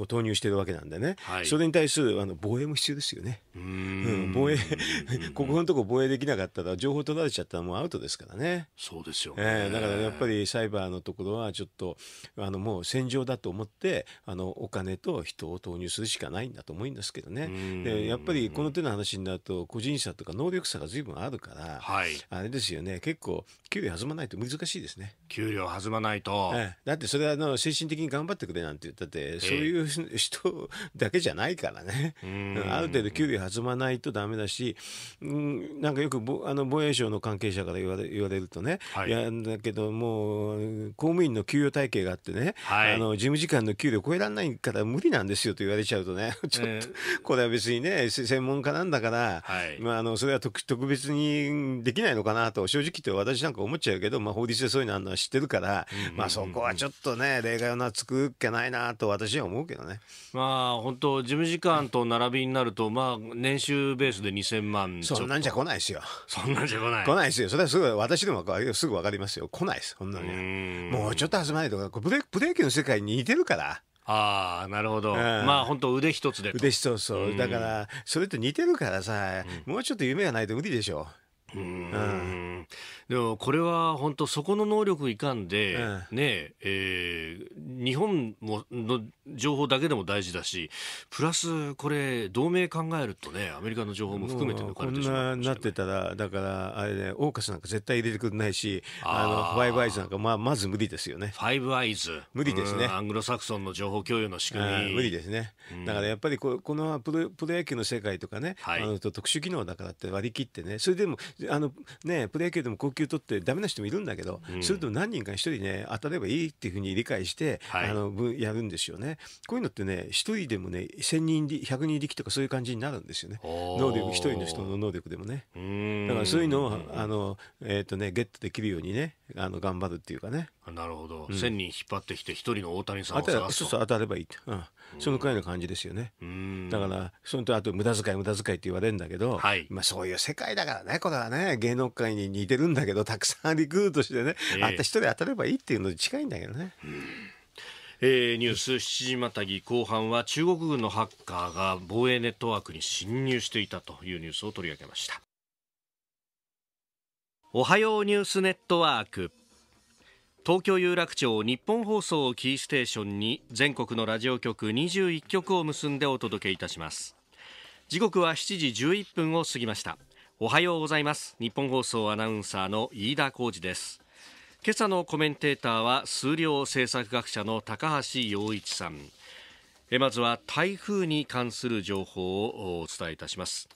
を投入しているわけなんでね、はい、それに対するあの防衛も必要ですよね、うん、防衛 ここのとこ防衛できなかったら情報取られちゃったらもうアウトですからねそうですよね、えー、だからやっぱりサイバーのところはちょっとあのもう戦場だと思ってあのお金と人を投入するしかないんだと思うんですけどねでやっぱりこの手の話になると個人差とか能力差がずいぶんあるから、はい、あれですよね結構給料弾まないと難しいですね給料弾まないと、えー、だってそれはあの精神的に頑張ってくれなんて言ったってそういう、えー人だけじゃないからね、ある程度給料弾まないとだめだし、うん、なんかよくあの防衛省の関係者から言われ言われるとね、はい、いやだけどもう公務員の給与体系があってね、はい、あの事務次官の給料超えられないから無理なんですよと言われちゃうとね、ちょっと、これは別にね、専門家なんだから、はい、まあ、あのそれは特特別にできないのかなと、正直言って私なんか思っちゃうけど、まあ、法律でそういうのあるのは知ってるから、まあ、そこはちょっとね、例外はつくっけないなと私は思うけど。どね。まあ、本当事務次官と並びになると、まあ、年収ベースで2000万そんなんじゃ来ないですよ。そんなんじゃ来ない。来ないですよ。それはすぐ、私でもすぐわかりますよ。来ないです、そんなに。もうちょっと集まいとか、ブレブレーキの世界に似てるから。ああ、なるほど。うん、まあ本当腕一つで。腕一つだから、それと似てるからさ、うん、もうちょっと夢がないと無理でしょ。う。うん。でもこれは本当そこの能力いかんで、ええ、ねえー、日本もの情報だけでも大事だしプラスこれ同盟考えるとねアメリカの情報も含めて抜かれてしまう、ね、こんななってたらだからあれねオーカスなんか絶対入れてくれないしあのファイブアイズなんかまあまず無理ですよねファイブアイズ無理ですねアングロサクソンの情報共有の仕組み無理ですね、だからやっぱりここのプロプロ野球の世界とかね、はい、あの特殊機能だからって割り切ってねそれでもあのねプロ野球でも高給取ってダメな人もいるんだけど、うん、それと何人か一人ね当たればいいっていうふうに理解して、はい、あのやるんですよねこういうのってね一人でもね1000人100人力とかそういう感じになるんですよね能力一人の人の能力でもねだからそういうのをあの、えーとね、ゲットできるようにねあの頑張るっていうかねなるほど、うん、人引っ張ってきて一人の大谷さんを探すと当たればいいうん、そのくらいの感じですよね、だからそのとあと無駄遣い無駄遣いって言われるんだけど、はい、まあ、そういう世界だからねこれはね芸能界に似てるんだけどたくさんリクルートしてね、えー、あた一人当たればいいっていうのに近いんだけどね。うえー、ニュース7時またぎ後半は中国軍のハッカーが防衛ネットワークに侵入していたというニュースを取り上げました。おはようニュースネットワーク東京有楽町日本放送キーステーションに全国のラジオ局21局を結んでお届けいたします時刻は7時11分を過ぎましたおはようございます日本放送アナウンサーの飯田浩二です今朝のコメンテーターは数量政策学者の高橋洋一さんまずは台風に関する情報をお伝えいたします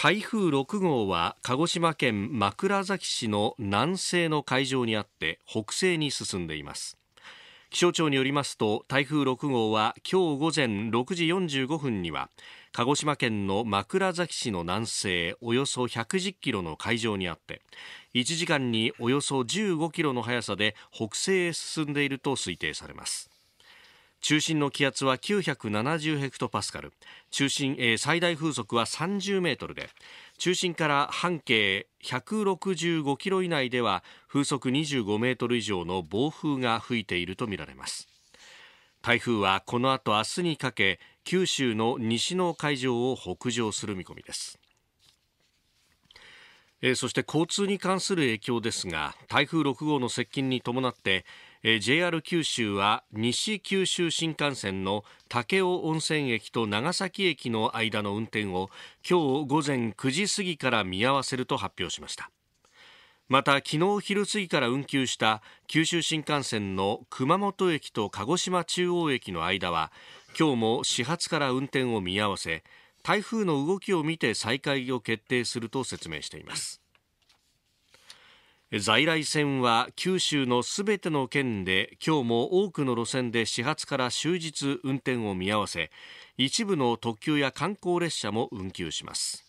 台風6号は鹿児島県枕崎市の南西の海上にあって北西に進んでいます気象庁によりますと台風6号は今日午前6時45分には鹿児島県の枕崎市の南西およそ110キロの海上にあって1時間におよそ15キロの速さで北西へ進んでいると推定されます中心の気圧は970ヘクトパスカル中心、えー、最大風速は30メートルで中心から半径165キロ以内では風速25メートル以上の暴風が吹いているとみられます台風はこの後明日にかけ九州の西の海上を北上する見込みですえー、そして交通に関する影響ですが台風6号の接近に伴ってえー、JR 九州は西九州新幹線の武雄温泉駅と長崎駅の間の運転を今日午前9時過ぎから見合わせると発表しましたまた昨日昼過ぎから運休した九州新幹線の熊本駅と鹿児島中央駅の間は今日も始発から運転を見合わせ台風の動きを見て再開を決定すると説明しています在来線は九州のすべての県で今日も多くの路線で始発から終日運転を見合わせ一部の特急や観光列車も運休します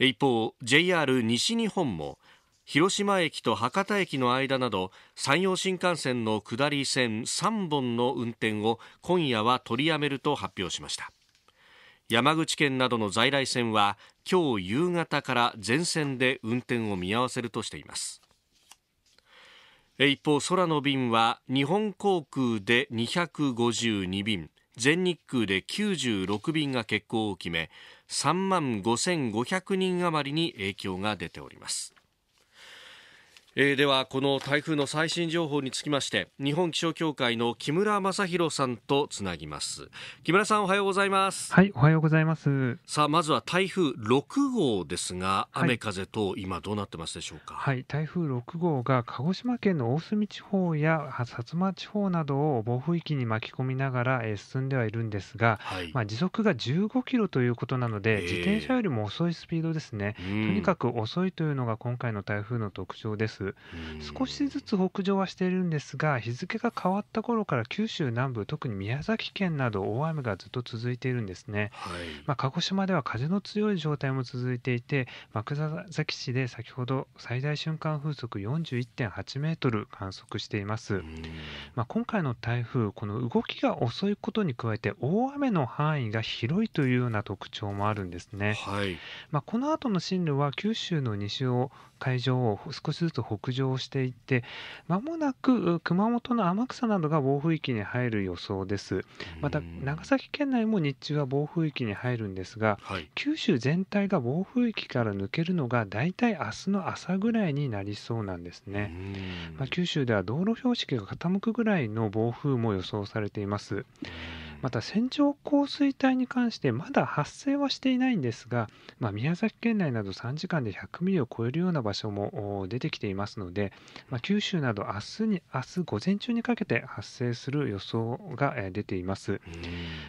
一方 JR 西日本も広島駅と博多駅の間など山陽新幹線の下り線3本の運転を今夜は取りやめると発表しました山口県などの在来線は今日夕方から全線で運転を見合わせるとしています一方空の便は日本航空で252便全日空で96便が欠航を決め3万5500人余りに影響が出ておりますえー、ではこの台風の最新情報につきまして日本気象協会の木村正弘さんとつなぎます木村さんおはようございますはいおはようございますさあまずは台風六号ですが雨風と今どうなってますでしょうか、はい、はい、台風六号が鹿児島県の大隅地方や薩摩地方などを暴風域に巻き込みながら、えー、進んではいるんですが、はい、まあ時速が十五キロということなので、えー、自転車よりも遅いスピードですね、とにかく遅いというのが今回の台風の特徴です。少しずつ北上はしているんですが、日付が変わった頃から九州南部、特に宮崎県など大雨がずっと続いているんですね。はい、まあ、鹿児島では風の強い状態も続いていて、枕崎市で先ほど最大瞬間風速41.8メートル観測しています。まあ、今回の台風、この動きが遅いことに加えて大雨の範囲が広いというような特徴もあるんですね。はい、まあ、この後の進路は九州の西を海上を少しずつ北上していって、まもなく熊本の天草などが暴風域に入る予想です。また、長崎県内も日中は暴風域に入るんですが、はい、九州全体が暴風域から抜けるのが、大体明日の朝ぐらいになりそうなんですね。まあ、九州では道路標識が傾くぐらいの暴風も予想されています。また線状降水帯に関してまだ発生はしていないんですが、まあ、宮崎県内など3時間で100ミリを超えるような場所も出てきていますので、まあ、九州など明日に明日午前中にかけて発生する予想が出ています。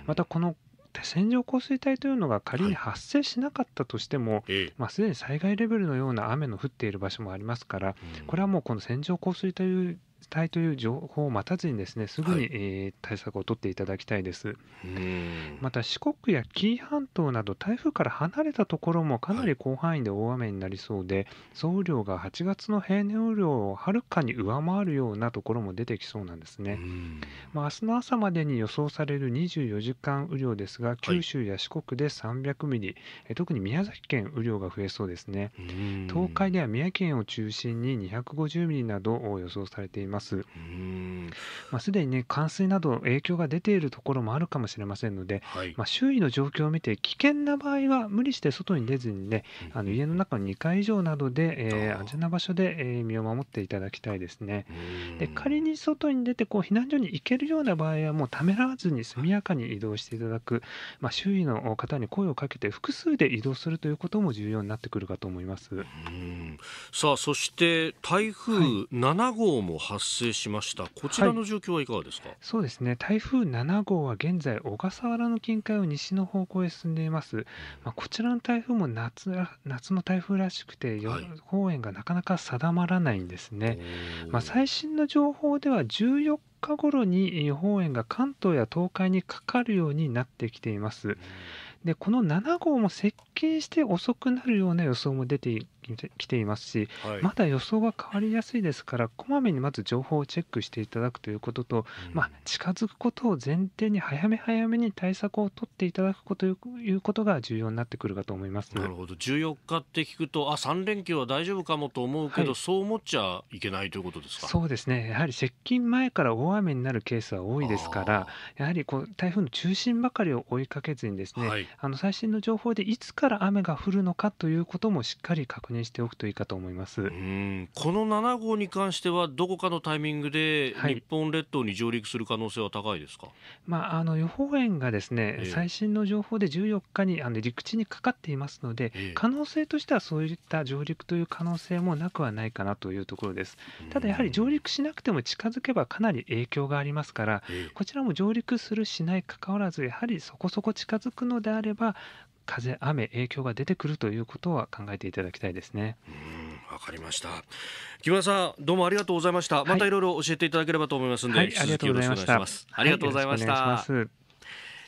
またこの線状降水帯というのが仮に発生しなかったとしても、はい、まあ、すでに災害レベルのような雨の降っている場所もありますから、これはもうこの線状降水帯体という情報を待たずにですねすぐに、はい、えー、対策を取っていただきたいです。また四国や紀伊半島など台風から離れたところもかなり広範囲で大雨になりそうで、はい、総雨量が8月の平年雨量をはるかに上回るようなところも出てきそうなんですね。まあ、明日の朝までに予想される24時間雨量ですが九州や四国で300ミリ、はい、特に宮崎県雨量が増えそうですね。東海では宮城県を中心に250ミリなどを予想されています。ます。まあ、すでに、ね、冠水など影響が出ているところもあるかもしれませんので、はい、まあ、周囲の状況を見て危険な場合は無理して外に出ずにね、うん、あの家の中の2階以上などで、えー、安全な場所で、えー、身を守っていただきたいですね。で仮に外に出てこう避難所に行けるような場合はもうためらわずに速やかに移動していただく、まあ、周囲の方に声をかけて複数で移動するということも重要になってくるかと思います。さあそして台風7号も発発生しましたこちらの状況はいかがですか、はい、そうですね台風7号は現在小笠原の近海を西の方向へ進んでいます、まあ、こちらの台風も夏夏の台風らしくて予報円がなかなか定まらないんですね、はい、まあ、最新の情報では14日頃に予報円が関東や東海にかかるようになってきています、うんで、この7号も接近して遅くなるような予想も出てきていますし、はい、まだ予想は変わりやすいですから、こまめにまず情報をチェックしていただくということと、うん、まあ、近づくことを前提に早め早めに対策を取っていただくこということが重要になってくるかと思います、ね、なるほど、14日って聞くと、あ3連休は大丈夫かもと思うけど、はい、そう思っちゃいけないということですかそうですね、やはり接近前から大雨になるケースは多いですから、やはりこう台風の中心ばかりを追いかけずに、ですね、はい、あの最新の情報でいつから雨が降るのかということもしっかり確認しておくといいかと思いますこの7号に関してはどこかのタイミングで日本列島に上陸する可能性は高いですか、はい、まあ、あの予報円がですね、えー、最新の情報で14日にあの陸地にかかっていますので、えー、可能性としてはそういった上陸という可能性もなくはないかなというところです。ただやはり上陸しなくても近づけばかなり影響がありますから、えー、こちらも上陸するしないかかわらずやはりそこそこ近づくのであれば風、雨、影響が出てくるということは考えていただきたいですね。わかりました。木村さん、どうもありがとうございました。はい、またいろいろ教えていただければと思いますので、はい、ありがとうございますありがとうございました。はい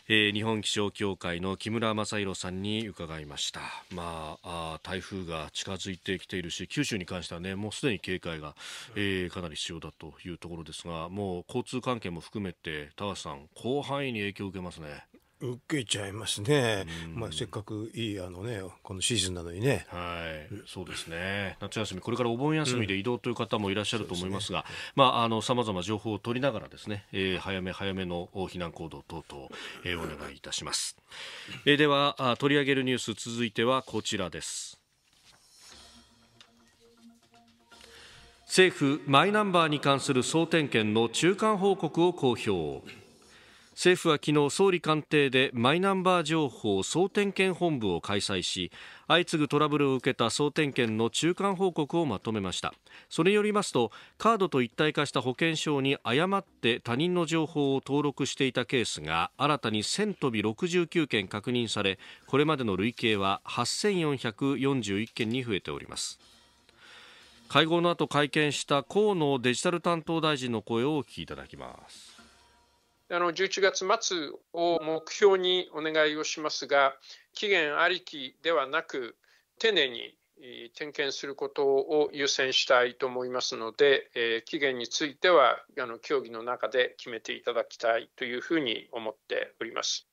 えー、日本気象協会の木村正弘さんに伺いました、まあ、あ台風が近づいてきているし九州に関しては、ね、もうすでに警戒が、えー、かなり必要だというところですがもう交通関係も含めて田橋さん広範囲に影響を受けますね。受けちゃいますね、まあ、せっかくいいあの、ね、このシーズンなのにね、はい、そうですね夏休み、これからお盆休みで移動という方もいらっしゃると思いますがうさまざ、ま情報を取りながらですね、えー、早め早めの避難行動等々、えー、お願いいたします。えー、では取り上げるニュース続いてはこちらです。政府マイナンバーに関する総点検の中間報告を公表。政府は昨日総理官邸でマイナンバー情報総点検本部を開催し相次ぐトラブルを受けた総点検の中間報告をまとめましたそれによりますとカードと一体化した保険証に誤って他人の情報を登録していたケースが新たに1000飛び69件確認されこれまでの累計は8441件に増えております会合の後会見した河野デジタル担当大臣の声をお聞きいただきますあの11月末を目標にお願いをしますが、期限ありきではなく、丁寧に点検することを優先したいと思いますので、えー、期限についてはあの協議の中で決めていただきたいというふうに思っております。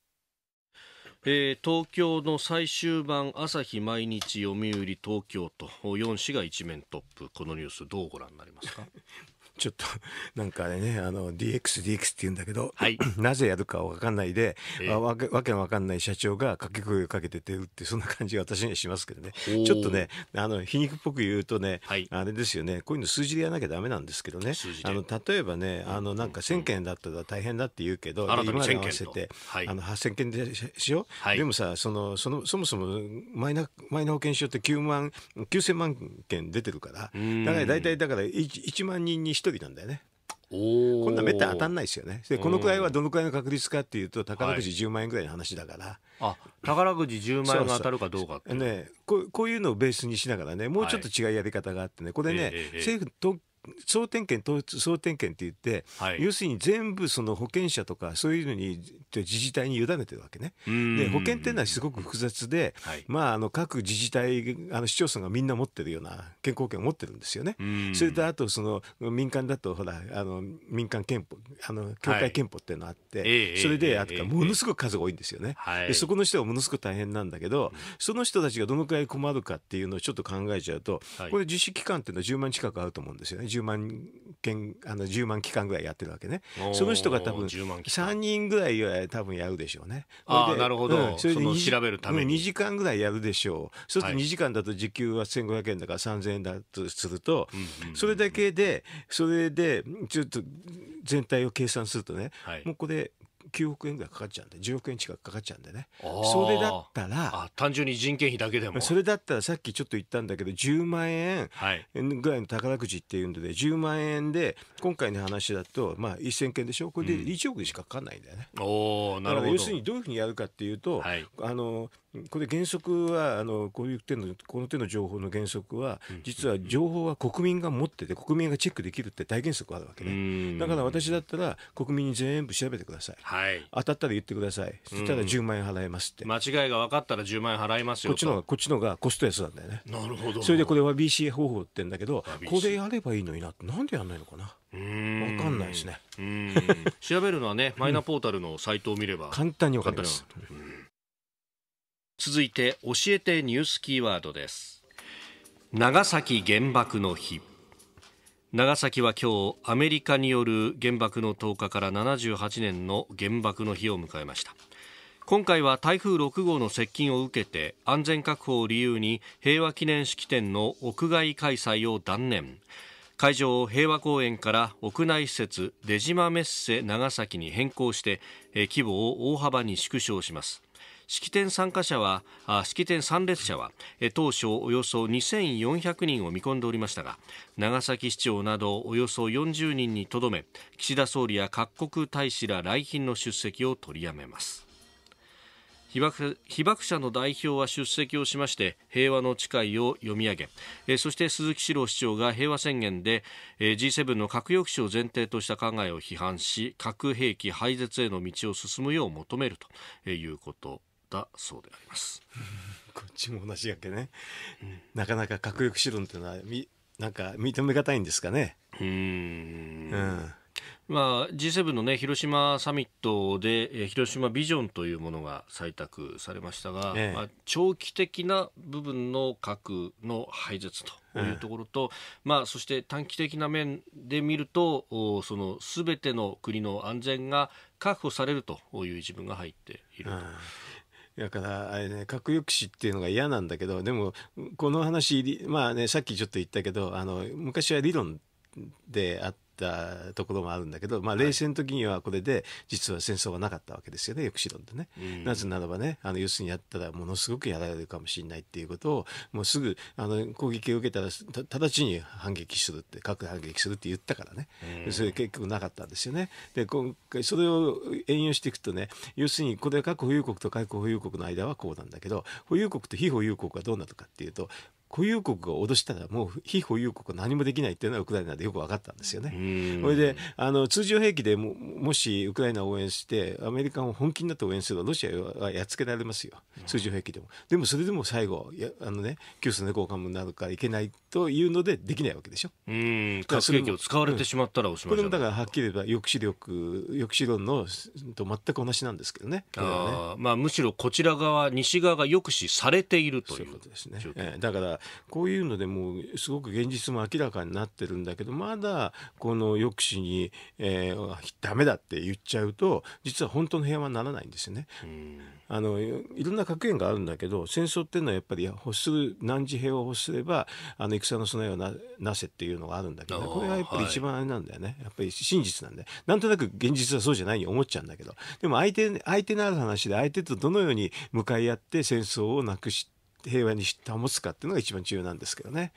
えー、東京の最終版朝日毎日読売東京と4市が一面トップこのニュースどうご覧になりますか ちょっと なんかねあの DXDX って言うんだけど、はい、なぜやるかわかんないで、えー、わけわけわかんない社長が掛け声をかけててるってそんな感じが私にはしますけどねちょっとねあの皮肉っぽく言うとね、はい、あれですよねこういうの数字でやらなきゃだめなんですけどねあの例えばねあのなんか1,000件だったら大変だって言うけど、うん、今ま合わせて、い、あの8,000件でしよ、はい、でもさそのそのそもそもマイナマイナ保険証って9万9,000万件出てるからだから大体だから 1, 1万人にて、一人なんだよね。こんなめったに当たんないですよね。でこのくらいはどのくらいの確率かっていうと宝くじ10万円ぐらいの話だから。はい、宝くじ10万円が当たるかどうかってねこういうのをベースにしながらねもうちょっと違いやり方があってねこれね、えー、政府と総点検、総点検って言って、はい、要するに全部その保険者とか、そういうのに自治体に委ねてるわけね。で、保険っていうのはすごく複雑で、はい、まあ、あの各自治体、あの市町村がみんな持ってるような健康保険を持ってるんですよね。それとあとその民間だと、ほら、あの民間憲法、あの協会憲法っていうのがあって、はい、それで、あとか、ものすごく数が多いんですよね、で。そこの人はものすごく大変なんだけど、その人たちがどのくらい困るかっていうのをちょっと考えちゃうと、これ、実施期間っていうのは10万近くあると思うんですよね。10万件あの10万期間ぐらいやってるわけねその人が多分3人ぐらいは多分やるでしょうねあなるほど、うん、それで調べるために2時間ぐらいやるでしょうそうすると2時間だと時給は1500円だから3000円だとすると、それだけでそれでちょっと全体を計算するとね、はい、もうこれ9億円ぐらいかかっちゃうんで10億円近くかかっちゃうんでねそれだったら単純に人件費だけでもそれだったらさっきちょっと言ったんだけど10万円ぐらいの宝くじっていうので10万円で今回の話だとまあ1000件でしょこれで1億しかかかんないんだよね、うん、おなるほど要するにどういうふうにやるかっていうと、はい、あのこれ原則はあのこういう点のこの手の情報の原則は、実は情報は国民が持ってて国民がチェックできるって大原則あるわけねだから私だったら国民に全部調べてください、はい、当たったら言ってくださいそしたら10万円払いますって間違いが分かったら10万円払いますよこっちのこっちのがコスト安なんだよねなるほどそれでこれは BCA 方法ってうんだけどこれやればいいのになってなんでやんないのかなわかんないですね調べるのはねマイナポータルのサイトを見れば、簡単に分かります、続いて教えてニュースキーワードです長崎原爆の日長崎は今日アメリカによる原爆の投下から78年の原爆の日を迎えました今回は台風6号の接近を受けて安全確保を理由に平和記念式典の屋外開催を断念会場を平和公園から屋内施設出島メッセ長崎に変更して規模を大幅に縮小します式典参加者は式典参列者は当初およそ2400人を見込んでおりましたが長崎市長などおよそ40人にとどめ岸田総理や各国大使ら来賓の出席を取りやめます被爆被爆者の代表は出席をしまして平和の誓いを読み上げえそして鈴木史郎市長が平和宣言でえ G7 の核抑止を前提とした考えを批判し核兵器廃絶への道を進むよう求めるということったそうであります。こっちも同じやけね、うん、なかなか核抑止論っていうのはみなんか認めがたいんですかね。うんうんまあ、G7 の、ね、広島サミットで、え広島ビジョンというものが採択されましたが、ええ、まあ、長期的な部分の核の廃絶というところと、え、まあ、そして短期的な面で見るとその全ての国の安全が確保されるという一文が入っていると。だからあれね核抑止っていうのが嫌なんだけどでもこの話まあねさっきちょっと言ったけどあの昔は理論であっったところもあるんだけど、まあ、冷戦の時にはこれで実は戦争はなかったわけですよね、抑止論でね。うん、なぜならばね、あの要するにやったらものすごくやられるかもしれないっていうことを、もうすぐあの攻撃を受けたら直ちに反撃するって、核反撃するって言ったからね、うん、それ結局なかったんですよね。で、今回、それを援用していくとね、要するにこれは核保有国と核保有国の間はこうなんだけど、保有国と非保有国はどうなるかっていうと、保有国が脅したらもう非保有国は何もできないっていうのはウクライナでよく分かったんですよね。それであの通常兵器でももしウクライナを応援してアメリカを本気になって応援すればロシアはやっつけられますよ通常兵器でも。でもそれでも最後やあの、ね、旧ソ連交換もなるからいけないというのでできないわけでしょ。うん核兵器を使われてしまったらおしまいこれもだからはっきり言えば抑止力抑止論のと全く同じなんですけどね。ねあまあ、むしろこちら側西側が抑止されているというういうことですね。だからこういうのでもうすごく現実も明らかになってるんだけどまだこの抑止に、えー、ダメだって言っちゃうと実は本当の平和にならないんですよね。あのいろんな格言があるんだけど戦争っていうのはやっぱり欲する何時平和を欲すればあの戦の備えをななせっていうのがあるんだけど、これがやっぱり一番あれなんだよね、はい、やっぱり真実なんでなんとなく現実はそうじゃないに思っちゃうんだけどでも相手相手のある話で相手とどのように向かい合って戦争をなくして平和に保つかっていうのが一番重要なんですけどね、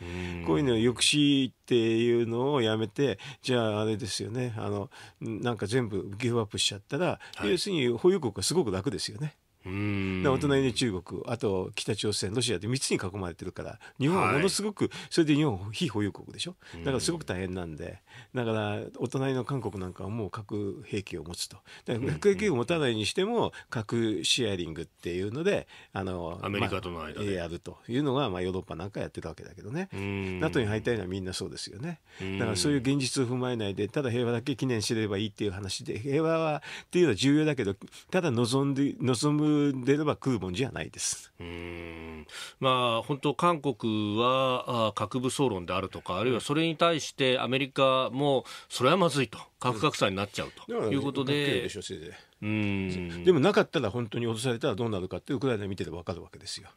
こういうの抑止っていうのをやめてじゃああれですよねあのなんか全部ギブアップしちゃったら、はい、要するに保有国はすごく楽ですよね。でお隣に中国あと北朝鮮ロシアで3つに囲まれてるから日本はものすごく、はい、それで日本非保有国でしょだからすごく大変なんで、だからお隣の韓国なんかはもう核兵器を持つと核兵器を持たないにしても核シェアリングっていうのであのアメリカとの間で、まあ、やるというのが、まあ、ヨーロッパなんかやってるわけだけどね NATO に入りたいのはみんなそうですよねだからそういう現実を踏まえないでただ平和だけ記念してればいいっていう話で平和はっていうのは重要だけどただ望んで望んでれば食うもんじゃないですうんまあ本当韓国は核武装論であるとかあるいはそれに対してアメリカもうそれはまずいと。核拡散になっちゃうということで。うんでもなかったら本当に脅されたらどうなるかってウクライナ見てて分かるわけですよ。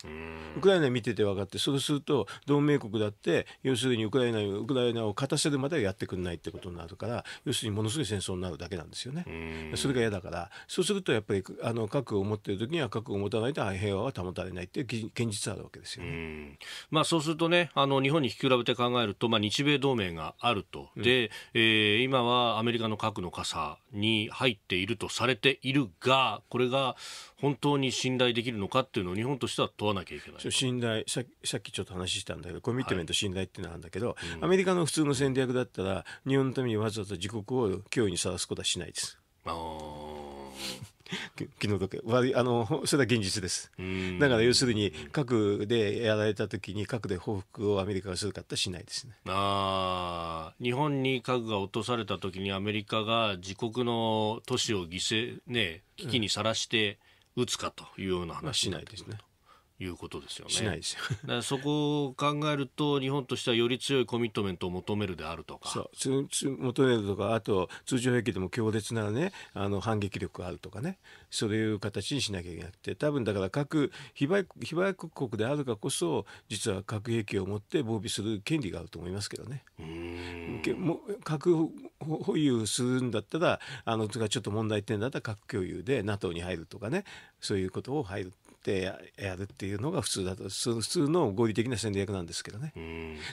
ウクライナ見てて分かってそうすると同盟国だって要するにウクライナウクライナを勝たせるまではやってくれないってことになるから要するにものすごい戦争になるだけなんですよね。それが嫌だからそうするとやっぱりあの核を持っている時には核を持たないと平和は保たれないっていう現実あるわけですよね。まあ、そうするとねあの日本に引き比べて考えると、まあ、日米同盟があると。で、うん、えー、今はアメメリカの核の傘に入っているとされているが、これが本当に信頼できるのかっていうのを日本としては問わなきゃいけない。信頼さ、さっきちょっと話したんだけど、コミットメント信頼っていうのはあるんだけど、はいうん、アメリカの普通の戦略だったら、日本のためにわざわざ自国を脅威にさらすことはしないです。あー気の毒あのそれは現実ですだから要するに核でやられた時に核で報復をアメリカがするかってしないですねあ日本に核が落とされた時にアメリカが自国の都市を犠牲、ね、危機にさらして撃つかというような話しないですね。いうことですよね。しないですよ。そこを考えると、日本としてはより強いコミットメントを求めるであるとか。そう、求めるとか、あと、通常兵器でも強烈なね、あの、反撃力があるとかね、そういう形にしなきゃいけなくて、多分だから核、被爆被爆国であるからこそ、実は核兵器を持って防備する権利があると思いますけどね。核保有するんだったら、あの、ちょっと問題点だったら核共有で NATO に入るとかね、そういうことを入る。してやるっていうのが普通だと普通の合理的な戦略なんですけどね。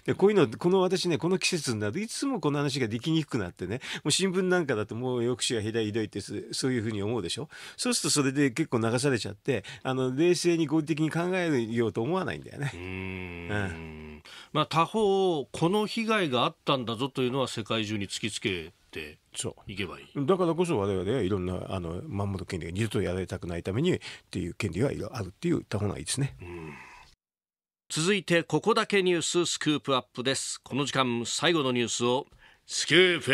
でこういうのこの私ねこの季節になるといつもこの話ができにくくなってねもう新聞なんかだともう抑止がはひどいひどいってそういうふうに思うでしょそうするとそれで結構流されちゃってあの冷静に合理的に考えようと思わないんだよね。う ん、まあ、他方この被害があったんだぞというのは世界中に突きつけして行けばいいだからこそ我々はいろんなあの守る権利が二度とやられたくないためにっていう権利があるって言った方がいいですね、うん、続いてここだけニューススクープアップですこの時間最後のニュースをスクープ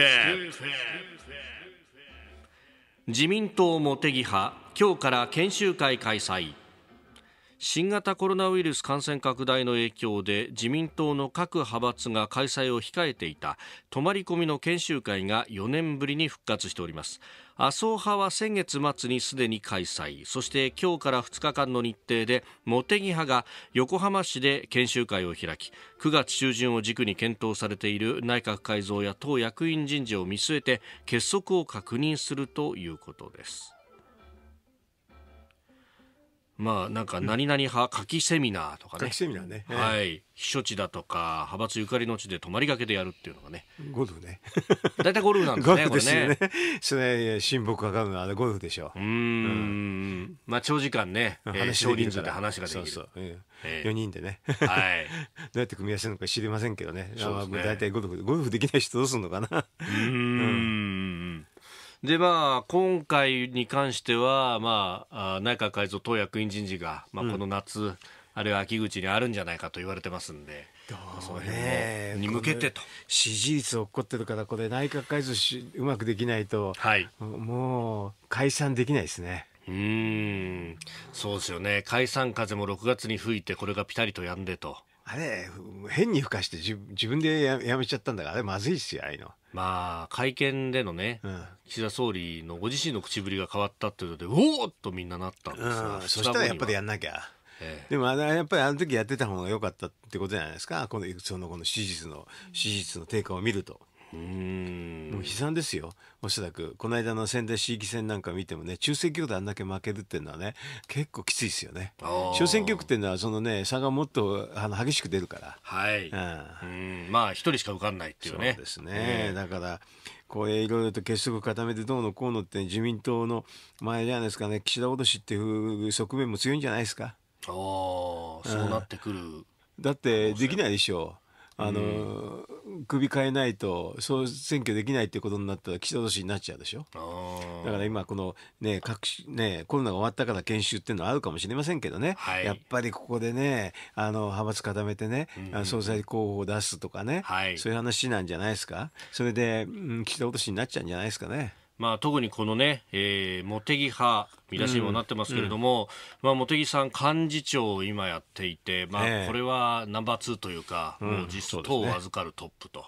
自民党茂木派今日から研修会開催新型コロナウイルス感染拡大の影響で自民党の各派閥が開催を控えていた泊まり込みの研修会が4年ぶりに復活しております麻生派は先月末にすでに開催そして今日から2日間の日程で茂木派が横浜市で研修会を開き9月中旬を軸に検討されている内閣改造や党役員人事を見据えて結束を確認するということですまあなんか何々派夏季セミナーとかね。夏季セミナーね。はい。避暑地だとか、派閥ゆかりの地で泊まりがけでやるっていうのがね。ゴルフね。大体ゴルフなんですね、これね。それ、親睦がかるのはゴルフでしょう。うん。まあ長時間ね、少人数で話ができる。そうそう。4人でね。はい。どうやって組み合わせるのか知りませんけどね。大体ゴルフ、ゴルフできない人どうするのかな。うん。でまあ今回に関しては、まあ、内閣改造党役員人事が、まあ、この夏、うん、あるいは秋口にあるんじゃないかと言われてますんで。そうね、に向けてと支持率落っこってるからこれ内閣改造しうまくできないと、はい、もう解散できないですね。うんそうですよね解散風も6月に吹いてこれがピタリと止んでとあれ変に吹かして自分でやめちゃったんだからあれまずいっすよああいうのまあ、会見でのね、うん、岸田総理のご自身の口ぶりが変わったということで、おおっとみんななったんですが、うん、そしたらやっぱりやんなきゃ。ええ、でもあやっぱりあの時やってた方が良かったってことじゃないですか、このそのこの支持の支持の低下を見ると。うんもう悲惨ですよおそらくこの間の仙台市議選なんか見てもね中選挙区であんだけ負けるっていうのはね結構きついですよね小選挙区っていうのはそのね差がもっとあの激しく出るからはい、うん、まあ一人しか受かんないっていうねそうですね、だからこれいろいろと結束固めてどうのこうのって自民党の前じゃないですかね岸田脅しっていう側面も強いんじゃないですかああそうなってくる、うん、だってできないでしょうあの、首変えないと総選挙できないってことになったら岸田年になっちゃうでしょだから今このね各ねコロナが終わったから研修っていうのはあるかもしれませんけどね、はい、やっぱりここでねあの派閥固めてね、うん、総裁候補を出すとかね、はい、そういう話なんじゃないですかそれで、うん、岸田落としになっちゃうんじゃないですかね。まあ、特にこのね、えー、茂木派、見出しにもなってますけれども、うんうん、まあ、茂木さん、幹事長を今やっていて、まあ、これはナンバー2というか、えー、もう実質党を預かるトップと、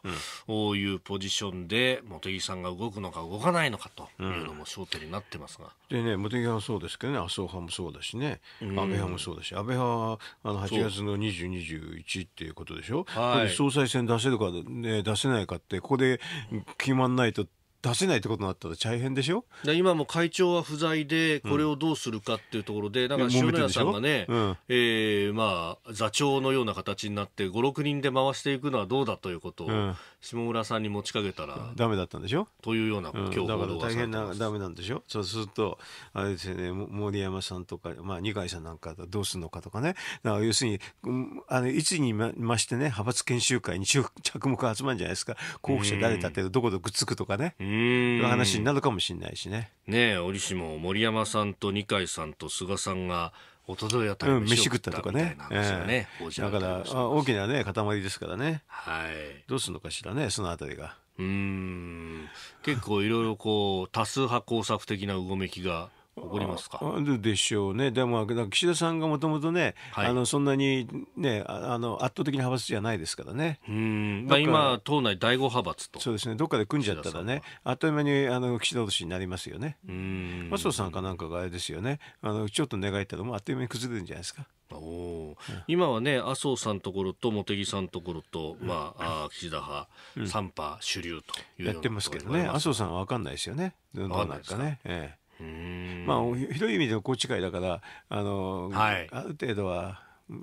うんね、いうポジションで、茂木さんが動くのか動かないのかというのも焦点になってますが。でね、茂木派もそうですけどね、麻生派もそうだしね、安倍派もそうだし、安倍派はあの8月の20、21っていうことでしょ、はい、総裁選出せるか、ね、出せないかって、ここで決まんないと。出せないってことになったら大変でしょ今も会長は不在でこれをどうするかっていうところで、うん、なんか塩谷さんがね、うん、えー、まあ、座長のような形になって56人で回していくのはどうだということを、うん、下村さんに持ちかけたらだめだったんでしょというような今日、うん、だから大変なだめなんでしょそうするとあれですよね森山さんとか、まあ、二階さんなんかどうするのかとかねか要するにあのいつにましてね派閥研修会に着目が集まるんじゃないですか候補者誰だってどこでくっつくとかね。うんう話になるかもしれないしね。ね折しも森山さんと二階さんと菅さんがおとといあたり飯食ったとかね、ねえー、だから大きな、ね、塊ですからね、はい、どうするのかしらね、そのあたりが。うん結構いろいろこう多数派工作的なうごめきが怒りますかでしょうね、でも岸田さんがもともとね、はい、あのそんなに、ね、あの圧倒的な派閥じゃないですからね、うん今、党内第5派閥とそうですね、どっかで組んじゃったらね、あっという間にあの岸田落としになりますよね、うん麻生さんかなんかがあれですよね、あのちょっと願いったら、もうあっという間に崩れるんじゃないですか。お今はね麻生さんところと茂木さんところと、まあ、あ岸田派、うん、3派主流というやってますけどね麻生さんは分かんないですよねどうなんかね。ええまあひどい意味での小違いだからあの、はい、ある程度は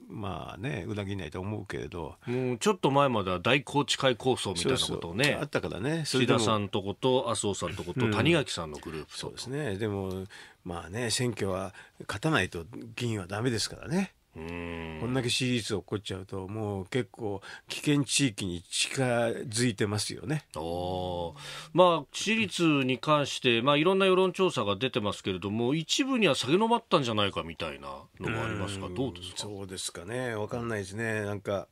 まあね裏切らないと思うけれどもうちょっと前までは大宏池会構想みたいなことをねあったからね岸田さんとこと麻生さんとこと、谷垣さんのグループそうですねでもまあね選挙は勝たないと議員はだめですからね。うんこんだけ支持率落っこっちゃうともう結構危険地域に近づいてますよね。おまあ、支持率に関して、まあ、いろんな世論調査が出てますけれども一部には下げ止まったんじゃないかみたいなのもありますがどうですかそうですかね分かんないですねなんか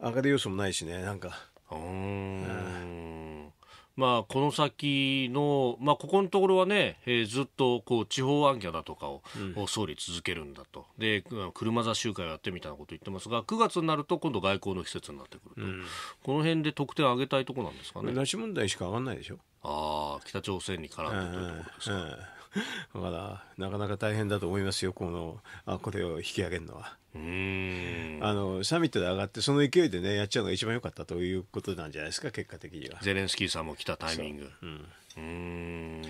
上がる要素もないしねなんか。うんまあ、この先の、まあ、ここのところはね、えー、ずっとこう地方案件だとかを、総理続けるんだとで車座集会をやってみたいなこと言ってますが9月になると今度外交の季節になってくると、うん、この辺で得点を上げたいところなんですかね。なし問題しか上がらないでしょあ北朝鮮に絡んでというところですか。まだなかなか大変だと思いますよ、このあこれを引き上げるのは。うんあのサミットで上がって、その勢いで、ね、やっちゃうのが一番良かったということなんじゃないですか、結果的には。ゼレンスキーさんも来たタイミング。ううん、うん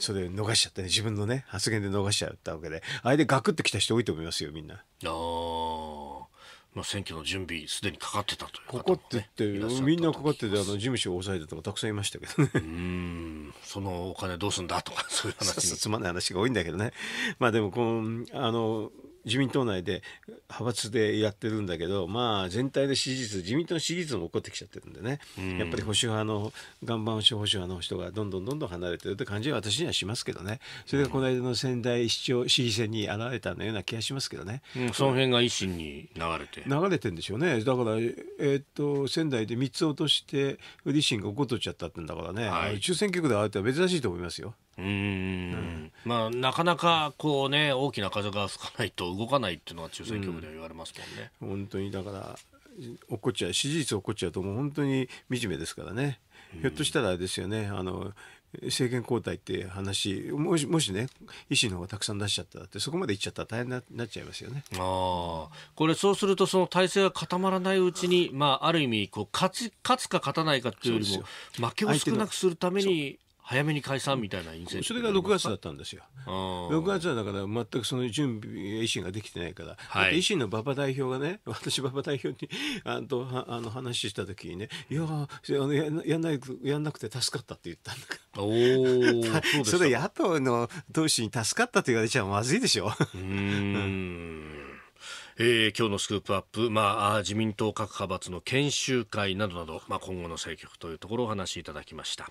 それ逃しちゃってね、自分の、ね、発言で逃しちゃったわけで、あれでガクッてきた人多いと思いますよ、みんな。ああ。まあ、選挙の準備すでにかかってたという方も、ね、かかっててみんなかかっててあの事務所を抑えてた方たくさんいましたけどねうんそのお金どうすんだとかそういう話つまんない話が多いんだけどねまあでもこのあの自民党内で派閥でやってるんだけど、まあ、全体で支持率、自民党の支持率も起こってきちゃってるんでね、うん、やっぱり保守派の、岩盤保守派の人がどんどんどんどん離れてるって感じは私にはしますけどね、それがこの間の仙台市長市議選に現れたような気がしますけどね、うん、その辺が維新に流れて流れてるんでしょうね、だから、えー、っと仙台で3つ落として、維新が起こっとっちゃったってんだからね、はい、中選挙区であれって珍しいと思いますよ。うん、まあ、なかなかこう、ね、大きな風が吹かないと動かないっていうのは中選挙区では言われますもんね、うん、本当にだから落っこっちゃう支持率落っこっちゃうともう本当に惨めですからね、ひょっとしたらですよねあの政権交代って話もしもしね維新の方がたくさん出しちゃったってそこまでいっちゃったら大変ななっちゃいますよねあこれそうするとその体制が固まらないうちに、まあ、ある意味こう勝ち勝つか勝たないかっていうよりも負けを少なくするために早めに解散みたいなそれが6月だったんですよ。6月はだから全くその準備、維新ができてないから、はい、維新の馬場代表がね、私、馬場代表にあとあの話した時にね、いやあのややんないやんなくて助かったって言ったんだから。お それ野党の党首に助かったと言われちゃまずいでしょ。うんえー、今日のスクープアップ、まあ、自民党各派閥の研修会などなど、まあ、今後の政局というところをお話しいただきました。